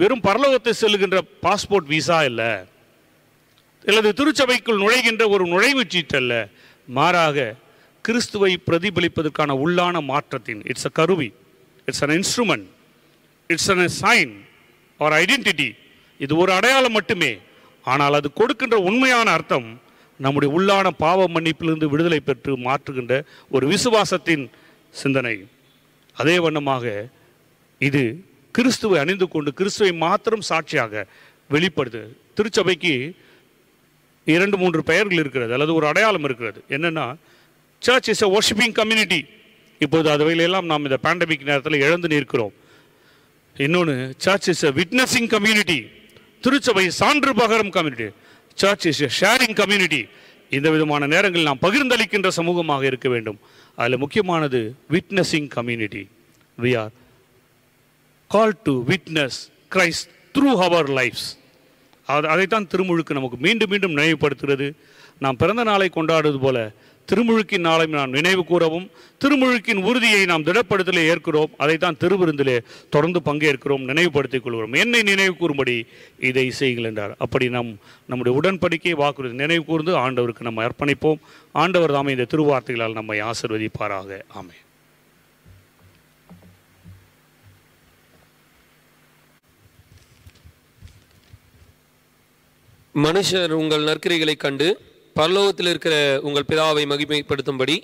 வெறும் பரலோகத்தை செல்லுகின்ற பாஸ்போர்ட் விசா இல்லை அல்லது திருச்சபைக்குள் நுழைகின்ற ஒரு நுழைவுச் சீட்டல்ல மாறாக கிறிஸ்துவை பிரதிபலிப்பதற்கான உள்ளான மாற்றத்தின் இட்ஸ் அ கருவி it's an instrument it's an sign or identity இது ஒரு அடையாளம் மட்டுமே ஆனால் அது கொடுக்கின்ற உண்மையான அர்த்தம் நம்முடைய உள்ளான பாவ மன்னிப்பிலிருந்து விடுதலை பெற்று மாற்றுகின்ற ஒரு விசுவாசத்தின் சிந்தனை அதே வண்ணமாக இது கிறிஸ்துவை அணிந்து கொண்டு கிறிஸ்துவை மாத்திரம் சாட்சியாக வெளிப்படுது திருச்சபைக்கு இரண்டு மூன்று பெயர்கள் இருக்கிறது அல்லது ஒரு அடையாளம் இருக்கிறது என்னென்னா church is a worshipping community இப்போது அதுவையிலெல்லாம் நாம் இந்த பேண்டமிக் நேரத்தில் இழந்து நிற்கிறோம் இன்னொன்று church is a witnessing community திருச்சபை சான்று பகரம் community church is a sharing community இந்த விதமான நேரங்களில் நாம் பகிர்ந்தளிக்கின்ற சமூகமாக இருக்க வேண்டும் அதில் முக்கியமானது witnessing community we are call to witness Christ through our lives அது அதைத்தான் திருமுழுக்கு நமக்கு மீண்டும் மீண்டும் நினைவுபடுத்துகிறது நாம் பிறந்த நாளை கொண்டாடுவது போல திருமுழுக்கின் நாளை நாம் நினைவு கூறவும் திருமுழுக்கின் உறுதியை நாம் திடப்படுத்தலே ஏற்கிறோம் அதைத்தான் திருவிருந்திலே தொடர்ந்து பங்கேற்கிறோம் நினைவுபடுத்திக் கொள்கிறோம் என்னை நினைவு கூறும்படி இதை செய்யுங்கள் என்றார் அப்படி நாம் நம்முடைய உடன்படிக்கை வாக்குறுதி நினைவு கூர்ந்து ஆண்டவருக்கு நம்ம அர்ப்பணிப்போம் ஆண்டவர் தாமே இந்த திருவார்த்தைகளால் நம்மை ஆசிர்வதிப்பாராக ஆமே மனுஷர் உங்கள் நற்கரிகளை கண்டு பரலோகத்தில் இருக்கிற உங்கள் பிதாவை மகிமைப்படுத்தும்படி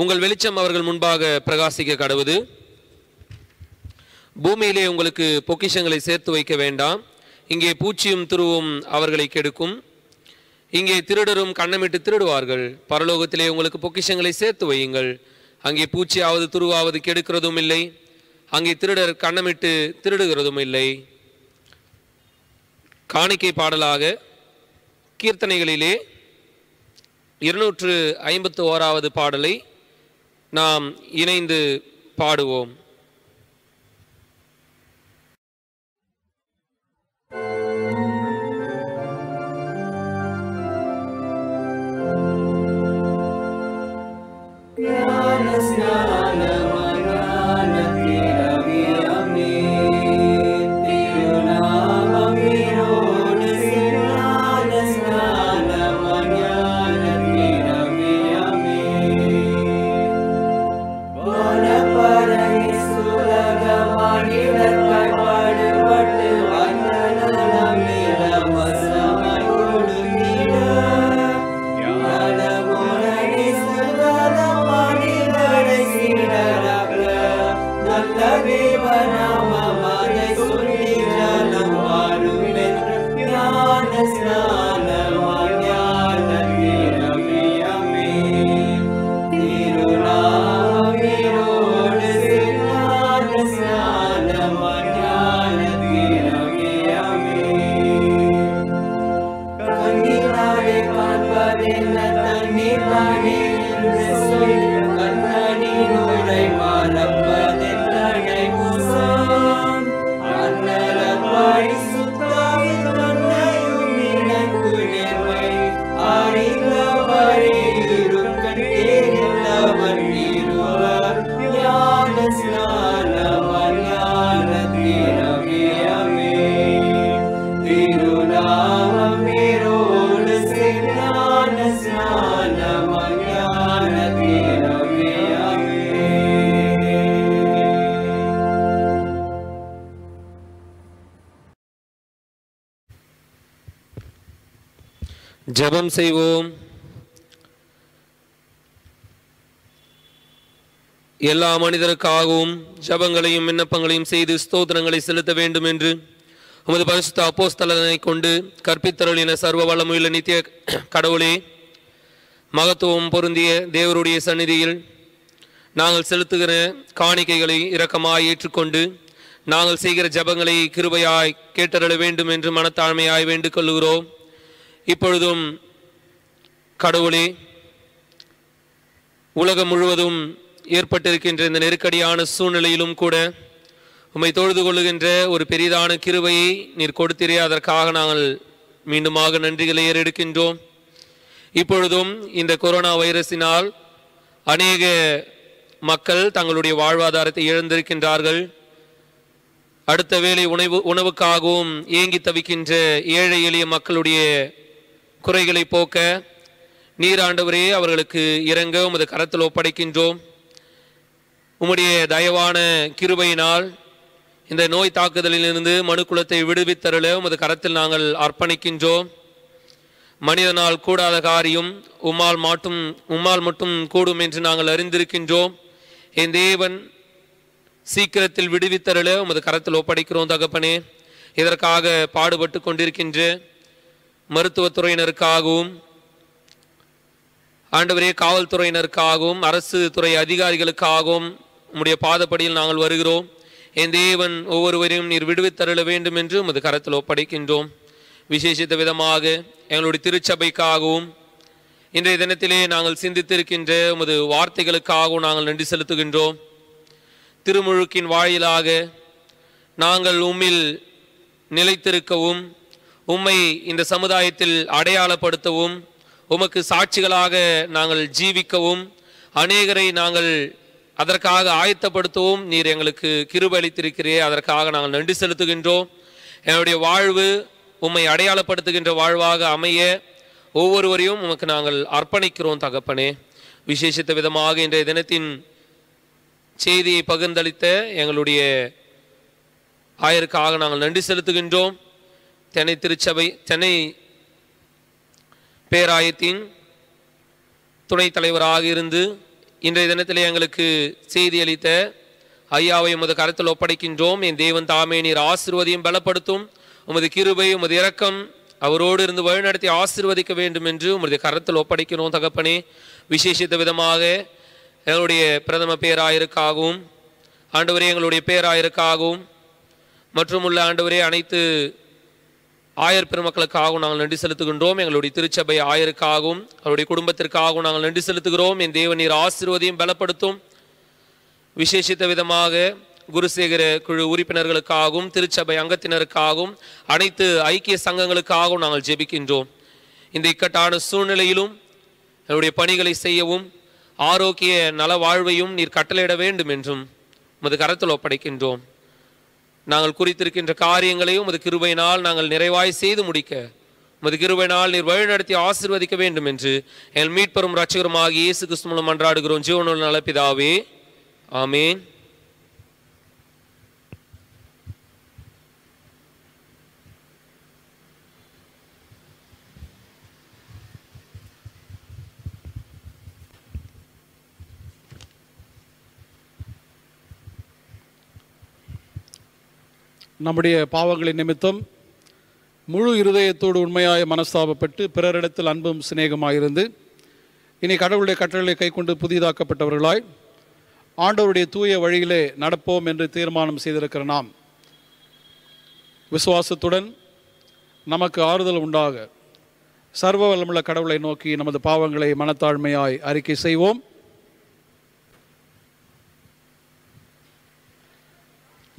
உங்கள் வெளிச்சம் அவர்கள் முன்பாக பிரகாசிக்க கடவுது பூமியிலே உங்களுக்கு பொக்கிஷங்களை சேர்த்து வைக்க வேண்டாம் இங்கே பூச்சியும் துருவும் அவர்களை கெடுக்கும் இங்கே திருடரும் கண்ணமிட்டு திருடுவார்கள் பரலோகத்திலே உங்களுக்கு பொக்கிஷங்களை சேர்த்து வையுங்கள் அங்கே பூச்சியாவது துருவாவது கெடுக்கிறதும் இல்லை அங்கே திருடர் கண்ணமிட்டு திருடுகிறதும் இல்லை காணிக்கை பாடலாக கீர்த்தனைகளிலே இருநூற்று ஐம்பத்து ஓராவது பாடலை நாம் இணைந்து பாடுவோம் செய்வோம் எல்லா மனிதருக்காகவும் ஜபங்களையும் விண்ணப்பங்களையும் செய்து ஸ்தோத்திரங்களை செலுத்த வேண்டும் என்று உமது பரிசுத்த அப்போஸ்தலனை கொண்டு என சர்வ வளமுள்ள நித்திய கடவுளே மகத்துவம் பொருந்திய தேவருடைய சந்நிதியில் நாங்கள் செலுத்துகிற காணிக்கைகளை இரக்கமாய் ஏற்றுக்கொண்டு நாங்கள் செய்கிற ஜபங்களை கிருபையாய் கேட்டருள வேண்டும் என்று மனத்தாழ்மையாய் வேண்டுகொள்கிறோம் இப்பொழுதும் கடவுளே உலகம் முழுவதும் ஏற்பட்டிருக்கின்ற இந்த நெருக்கடியான சூழ்நிலையிலும் கூட உம்மை தொழுது கொள்ளுகின்ற ஒரு பெரிதான கிருவையை நீர் கொடுத்திரே அதற்காக நாங்கள் மீண்டுமாக நன்றிகளை ஏறெடுக்கின்றோம் இப்பொழுதும் இந்த கொரோனா வைரஸினால் அநேக மக்கள் தங்களுடைய வாழ்வாதாரத்தை இழந்திருக்கின்றார்கள் அடுத்த வேலை உணவு உணவுக்காகவும் ஏங்கி தவிக்கின்ற ஏழை எளிய மக்களுடைய குறைகளை போக்க நீர் ஆண்டவரே அவர்களுக்கு இறங்க உமது கரத்தில் ஒப்படைக்கின்றோம் உம்முடைய தயவான கிருபையினால் இந்த நோய் தாக்குதலிலிருந்து மனுக்குலத்தை விடுவித்தருள உமது கரத்தில் நாங்கள் அர்ப்பணிக்கின்றோம் மனிதனால் கூடாத காரியம் உம்மால் மாட்டும் உம்மால் மட்டும் கூடும் என்று நாங்கள் அறிந்திருக்கின்றோம் என் தேவன் சீக்கிரத்தில் விடுவித்தருள உமது கரத்தில் ஒப்படைக்கிறோம் தகப்பனே இதற்காக பாடுபட்டு கொண்டிருக்கின்ற மருத்துவத்துறையினருக்காகவும் ஆண்டவரே காவல்துறையினருக்காகவும் அரசு துறை அதிகாரிகளுக்காகவும் உம்முடைய பாதப்படியில் நாங்கள் வருகிறோம் என் தேவன் ஒவ்வொருவரையும் நீர் விடுவித்தருள வேண்டும் என்று உமது கரத்தில் ஒப்படைக்கின்றோம் விசேஷித்த விதமாக எங்களுடைய திருச்சபைக்காகவும் இன்றைய தினத்திலே நாங்கள் சிந்தித்திருக்கின்ற உமது வார்த்தைகளுக்காகவும் நாங்கள் நன்றி செலுத்துகின்றோம் திருமுழுக்கின் வாயிலாக நாங்கள் உம்மில் நிலைத்திருக்கவும் உம்மை இந்த சமுதாயத்தில் அடையாளப்படுத்தவும் உமக்கு சாட்சிகளாக நாங்கள் ஜீவிக்கவும் அநேகரை நாங்கள் அதற்காக ஆயத்தப்படுத்தவும் நீர் எங்களுக்கு கிருபளித்திருக்கிறே அதற்காக நாங்கள் நன்றி செலுத்துகின்றோம் என்னுடைய வாழ்வு உம்மை அடையாளப்படுத்துகின்ற வாழ்வாக அமைய ஒவ்வொருவரையும் உமக்கு நாங்கள் அர்ப்பணிக்கிறோம் தகப்பனே விசேஷித்த விதமாக இன்றைய தினத்தின் செய்தியை பகிர்ந்தளித்த எங்களுடைய ஆயருக்காக நாங்கள் நன்றி செலுத்துகின்றோம் சென்னை திருச்சபை சென்னை பேராயத்தின் துணைத் தலைவராக இருந்து இன்றைய தினத்திலே எங்களுக்கு செய்தி அளித்த ஐயாவை உமது கருத்தில் ஒப்படைக்கின்றோம் என் தேவன் தாமே நீர் ஆசிர்வதியும் பலப்படுத்தும் உமது கிருபை உமது இரக்கம் அவரோடு இருந்து வழிநடத்தி ஆசிர்வதிக்க வேண்டும் என்று உமது கருத்தில் ஒப்படைக்கிறோம் தகப்பனே விசேஷித்த விதமாக எங்களுடைய பிரதம பேராயிருக்காகவும் ஆண்டவரே எங்களுடைய பேராயருக்காகவும் மற்றும் உள்ள ஆண்டவரே அனைத்து ஆயர் பெருமக்களுக்காகவும் நாங்கள் நன்றி செலுத்துகின்றோம் எங்களுடைய திருச்சபை ஆயருக்காகவும் அவருடைய குடும்பத்திற்காகவும் நாங்கள் நன்றி செலுத்துகிறோம் என் தேவ நீர் ஆசிர்வதியும் பலப்படுத்தும் விசேஷித்த விதமாக குருசேகர குழு உறுப்பினர்களுக்காகவும் திருச்சபை அங்கத்தினருக்காகவும் அனைத்து ஐக்கிய சங்கங்களுக்காகவும் நாங்கள் ஜெபிக்கின்றோம் இந்த இக்கட்டான சூழ்நிலையிலும் என்னுடைய பணிகளை செய்யவும் ஆரோக்கிய நல வாழ்வையும் நீர் கட்டளையிட வேண்டும் என்றும் உமது கரத்தில் ஒப்படைக்கின்றோம் நாங்கள் குறித்திருக்கின்ற காரியங்களையும் உமது கிருபையினால் நாங்கள் நிறைவாய் செய்து முடிக்க உமது கிருபையினால் நீர் வழிநடத்தி ஆசிர்வதிக்க வேண்டும் என்று எங்கள் மீட்பெறும் ரட்சகருமாகி இயேசு கிறிஸ்து மூலம் மன்றாடுகிறோம் ஜீவனுள்ள நலப்பிதாவே ஆமேன் நம்முடைய பாவங்களின் நிமித்தம் முழு இருதயத்தோடு உண்மையாக மனஸ்தாபப்பட்டு பிறரிடத்தில் அன்பும் சிநேகமாக இருந்து இனி கடவுளுடைய கட்டளை கை கொண்டு புதிதாக்கப்பட்டவர்களாய் ஆண்டவருடைய தூய வழியிலே நடப்போம் என்று தீர்மானம் செய்திருக்கிற நாம் விசுவாசத்துடன் நமக்கு ஆறுதல் உண்டாக சர்வ வல்லமுள்ள கடவுளை நோக்கி நமது பாவங்களை மனத்தாழ்மையாய் அறிக்கை செய்வோம்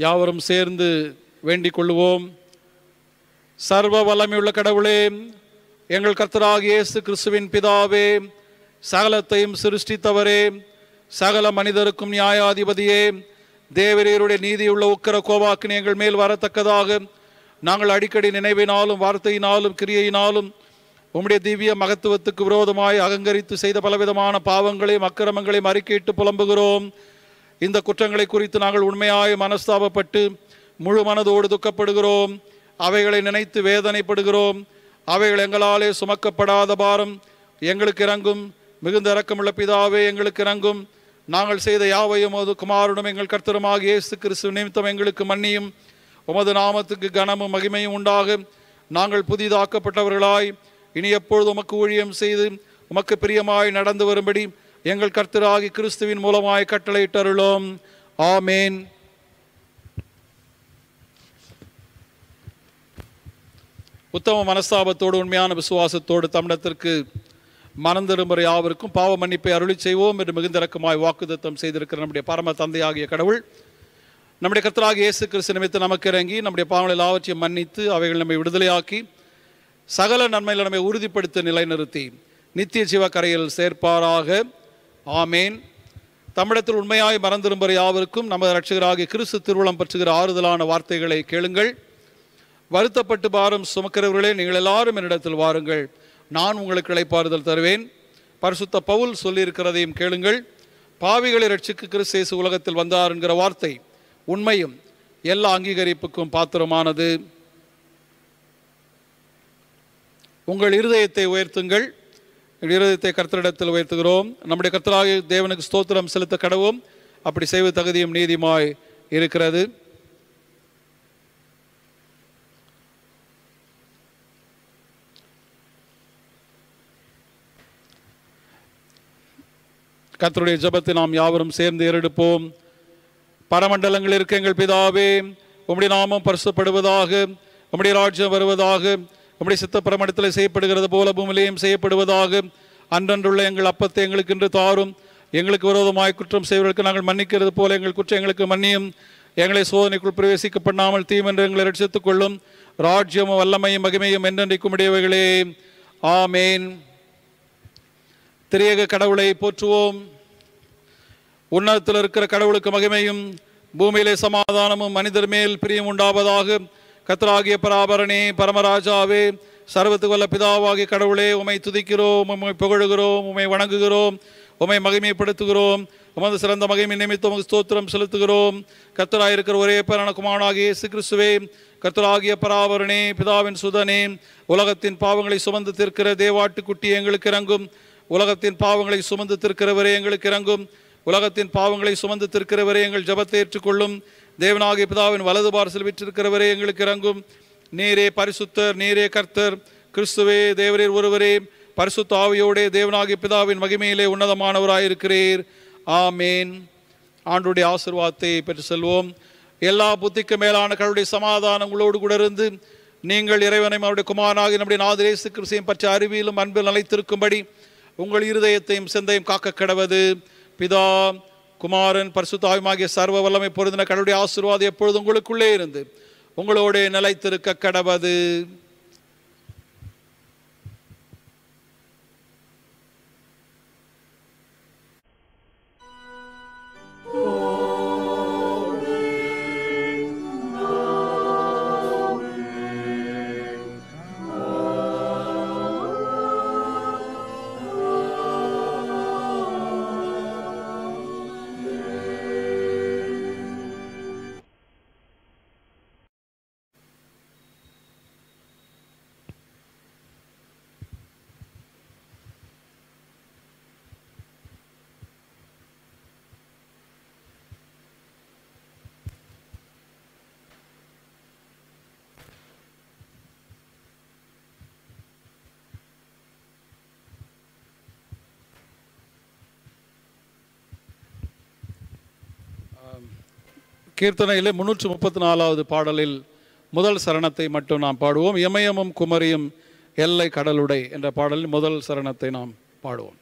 யாவரும் சேர்ந்து வேண்டிக் கொள்வோம் சர்வ வல்லமையுள்ள கடவுளே எங்கள் கர்த்தராக இயேசு கிறிஸ்துவின் பிதாவே சகலத்தையும் சிருஷ்டித்தவரே சகல மனிதருக்கும் நியாயாதிபதியே தேவரீருடைய நீதியுள்ள உக்கர கோவாக்கினை எங்கள் மேல் வரத்தக்கதாக நாங்கள் அடிக்கடி நினைவினாலும் வார்த்தையினாலும் கிரியையினாலும் உம்முடைய திவ்ய மகத்துவத்துக்கு விரோதமாய் அகங்கரித்து செய்த பலவிதமான பாவங்களையும் அக்கிரமங்களையும் அறிக்கையிட்டு புலம்புகிறோம் இந்த குற்றங்களை குறித்து நாங்கள் உண்மையாய மனஸ்தாபப்பட்டு முழு மனதோடு துக்கப்படுகிறோம் அவைகளை நினைத்து வேதனைப்படுகிறோம் அவைகள் எங்களாலே சுமக்கப்படாத பாரம் எங்களுக்கு இறங்கும் மிகுந்த இறக்கமுள்ள பிதாவே எங்களுக்கு இறங்கும் நாங்கள் செய்த யாவையும் அது குமாரனும் எங்கள் கர்த்தருமாக இயேசு கிறிஸ்து நிமித்தம் எங்களுக்கு மன்னியும் உமது நாமத்துக்கு கனமும் மகிமையும் உண்டாக நாங்கள் புதிதாக்கப்பட்டவர்களாய் இனி எப்பொழுது உமக்கு ஊழியம் செய்து உமக்கு பிரியமாய் நடந்து வரும்படி எங்கள் கர்த்தராகி கிறிஸ்துவின் மூலமாய் கட்டளையிட்டருளோம் ஆமேன் உத்தம மனஸ்தாபத்தோடு உண்மையான விசுவாசத்தோடு தமிழத்திற்கு மனந்திரும்புற யாவருக்கும் பாவ மன்னிப்பை அருளி செய்வோம் என்று மிகுந்திறக்கமாய் வாக்குதத்தம் செய்திருக்கிற நம்முடைய பரம தந்தையாகிய கடவுள் நம்முடைய கத்தராக இயேசு கிறிஸ்து நிமித்து நமக்கு இறங்கி நம்முடைய பாவங்களில் எல்லாவற்றையும் மன்னித்து அவைகள் நம்மை விடுதலையாக்கி சகல நன்மையில் நம்மை உறுதிப்படுத்த நிலைநிறுத்தி நித்திய சிவ கரையில் சேர்ப்பாராக ஆமேன் தமிழத்தில் உண்மையாய் மறந்திரும்புகிற யாவருக்கும் நமது ரட்சகராகிய கிறிஸ்து திருவிழம் பற்றுகிற ஆறுதலான வார்த்தைகளை கேளுங்கள் வருத்தப்பட்டு பாரம் சுமக்கிறவர்களே நீங்கள் எல்லாரும் என்னிடத்தில் வாருங்கள் நான் உங்களுக்கு இழைப்பாறுதல் தருவேன் பரிசுத்த பவுல் சொல்லியிருக்கிறதையும் கேளுங்கள் பாவிகளை ரட்சிக்கு கிறிஸ்தேசு உலகத்தில் வந்தார் என்கிற வார்த்தை உண்மையும் எல்லா அங்கீகரிப்புக்கும் பாத்திரமானது உங்கள் இருதயத்தை உயர்த்துங்கள் இருதயத்தை கர்த்தரிடத்தில் உயர்த்துகிறோம் நம்முடைய கர்த்தராக தேவனுக்கு ஸ்தோத்திரம் செலுத்த கடவும் அப்படி செய்வது தகுதியும் நீதிமாய் இருக்கிறது கத்தருடைய ஜபத்தை நாம் யாவரும் சேர்ந்து ஏறெடுப்போம் பரமண்டலங்கள் இருக்க எங்கள் பிதாவே உம்முடைய நாமம் பரிசுப்படுவதாக உம்முடைய ராஜ்யம் வருவதாக உம்முடைய பிரமணத்தில் செய்யப்படுகிறது போல பூமிலையும் செய்யப்படுவதாக அன்றன்றுள்ள எங்கள் அப்பத்தை எங்களுக்கு இன்று தாரும் எங்களுக்கு விரோதமாய் குற்றம் செய்வதற்கு நாங்கள் மன்னிக்கிறது போல எங்கள் எங்களுக்கு மன்னியும் எங்களை சோதனைக்குள் பிரவேசிக்க பண்ணாமல் தீமென்று எங்களை ரட்சித்துக் கொள்ளும் ராஜ்யமும் வல்லமையும் மகிமையும் என்றென்றைக்கும் உடையவர்களே ஆமேன் திரியக கடவுளை போற்றுவோம் உன்னதத்தில் இருக்கிற கடவுளுக்கு மகிமையும் பூமியிலே சமாதானமும் மனிதர் மேல் பிரியம் உண்டாவதாக கத்தராகிய பராபரணே பரமராஜாவே சர்வத்து வல்ல பிதாவாகிய கடவுளே உமை துதிக்கிறோம் உமை புகழுகிறோம் உமை வணங்குகிறோம் உமை மகிமைப்படுத்துகிறோம் உமது சிறந்த மகிமை நிமித்தம் உமது ஸ்தோத்திரம் செலுத்துகிறோம் கத்தராயிருக்கிற இருக்கிற ஒரே பேரான குமாரனாகிய சிகிறிஸ்துவே கத்தராகிய பராபரணி பிதாவின் சுதனே உலகத்தின் பாவங்களை சுமந்து தீர்க்கிற தேவாட்டுக்குட்டி எங்களுக்கு இறங்கும் உலகத்தின் பாவங்களை சுமந்து திருக்கிறவரே எங்களுக்கு இறங்கும் உலகத்தின் பாவங்களை சுமந்து திருக்கிறவரே எங்கள் ஜபத்தை ஏற்றுக்கொள்ளும் தேவனாகி பிதாவின் வலது பார்சல் விற்றிருக்கிறவரே எங்களுக்கு இறங்கும் நீரே பரிசுத்தர் நீரே கர்த்தர் கிறிஸ்துவே தேவரீர் ஒருவரே பரிசுத்த ஆவியோடே தேவனாகி பிதாவின் மகிமையிலே உன்னதமானவராயிருக்கிறீர் ஆமேன் ஆண்டுடைய ஆசிர்வாதத்தை பெற்று செல்வோம் எல்லா புத்திக்கு மேலான கருடைய சமாதானம் உங்களோடு கூட இருந்து நீங்கள் இறைவனை அவருடைய குமாரனாகி நம்முடைய நாதிரேசு கிறிஸ்தையும் பற்றி அறிவியலும் அன்பில் நிலைத்திருக்கும்படி உங்கள் இருதயத்தையும் சிந்தையும் காக்க கிடவது பிதா குமாரன் பரிசுத்தாயுமாகிய சர்வ வல்லமை பொருந்தின கடவுடைய ஆசீர்வாதம் எப்பொழுது உங்களுக்குள்ளே இருந்து உங்களோட நிலைத்திருக்க கடவது Oh கீர்த்தனையிலே முன்னூற்றி முப்பத்தி நாலாவது பாடலில் முதல் சரணத்தை மட்டும் நாம் பாடுவோம் இமயமும் குமரியும் எல்லை கடலுடை என்ற பாடலில் முதல் சரணத்தை நாம் பாடுவோம்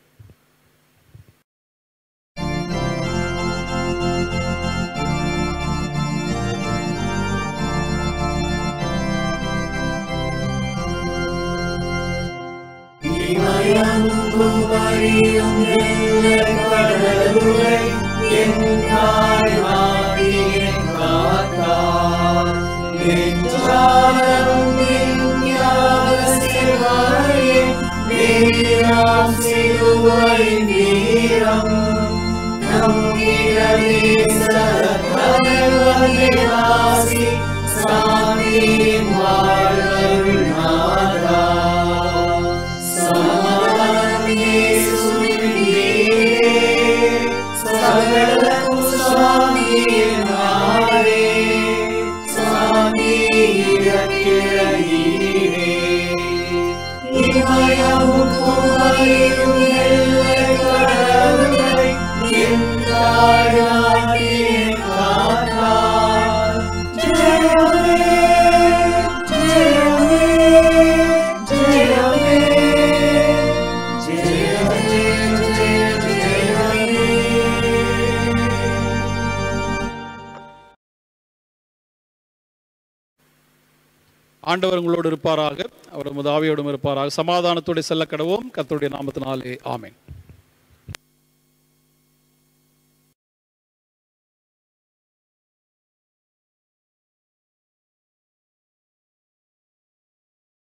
கிருபையோடும் இருப்பாராக சமாதானத்தோடு செல்ல கடவோம் கத்தோடைய நாமத்தினாலே ஆமேன்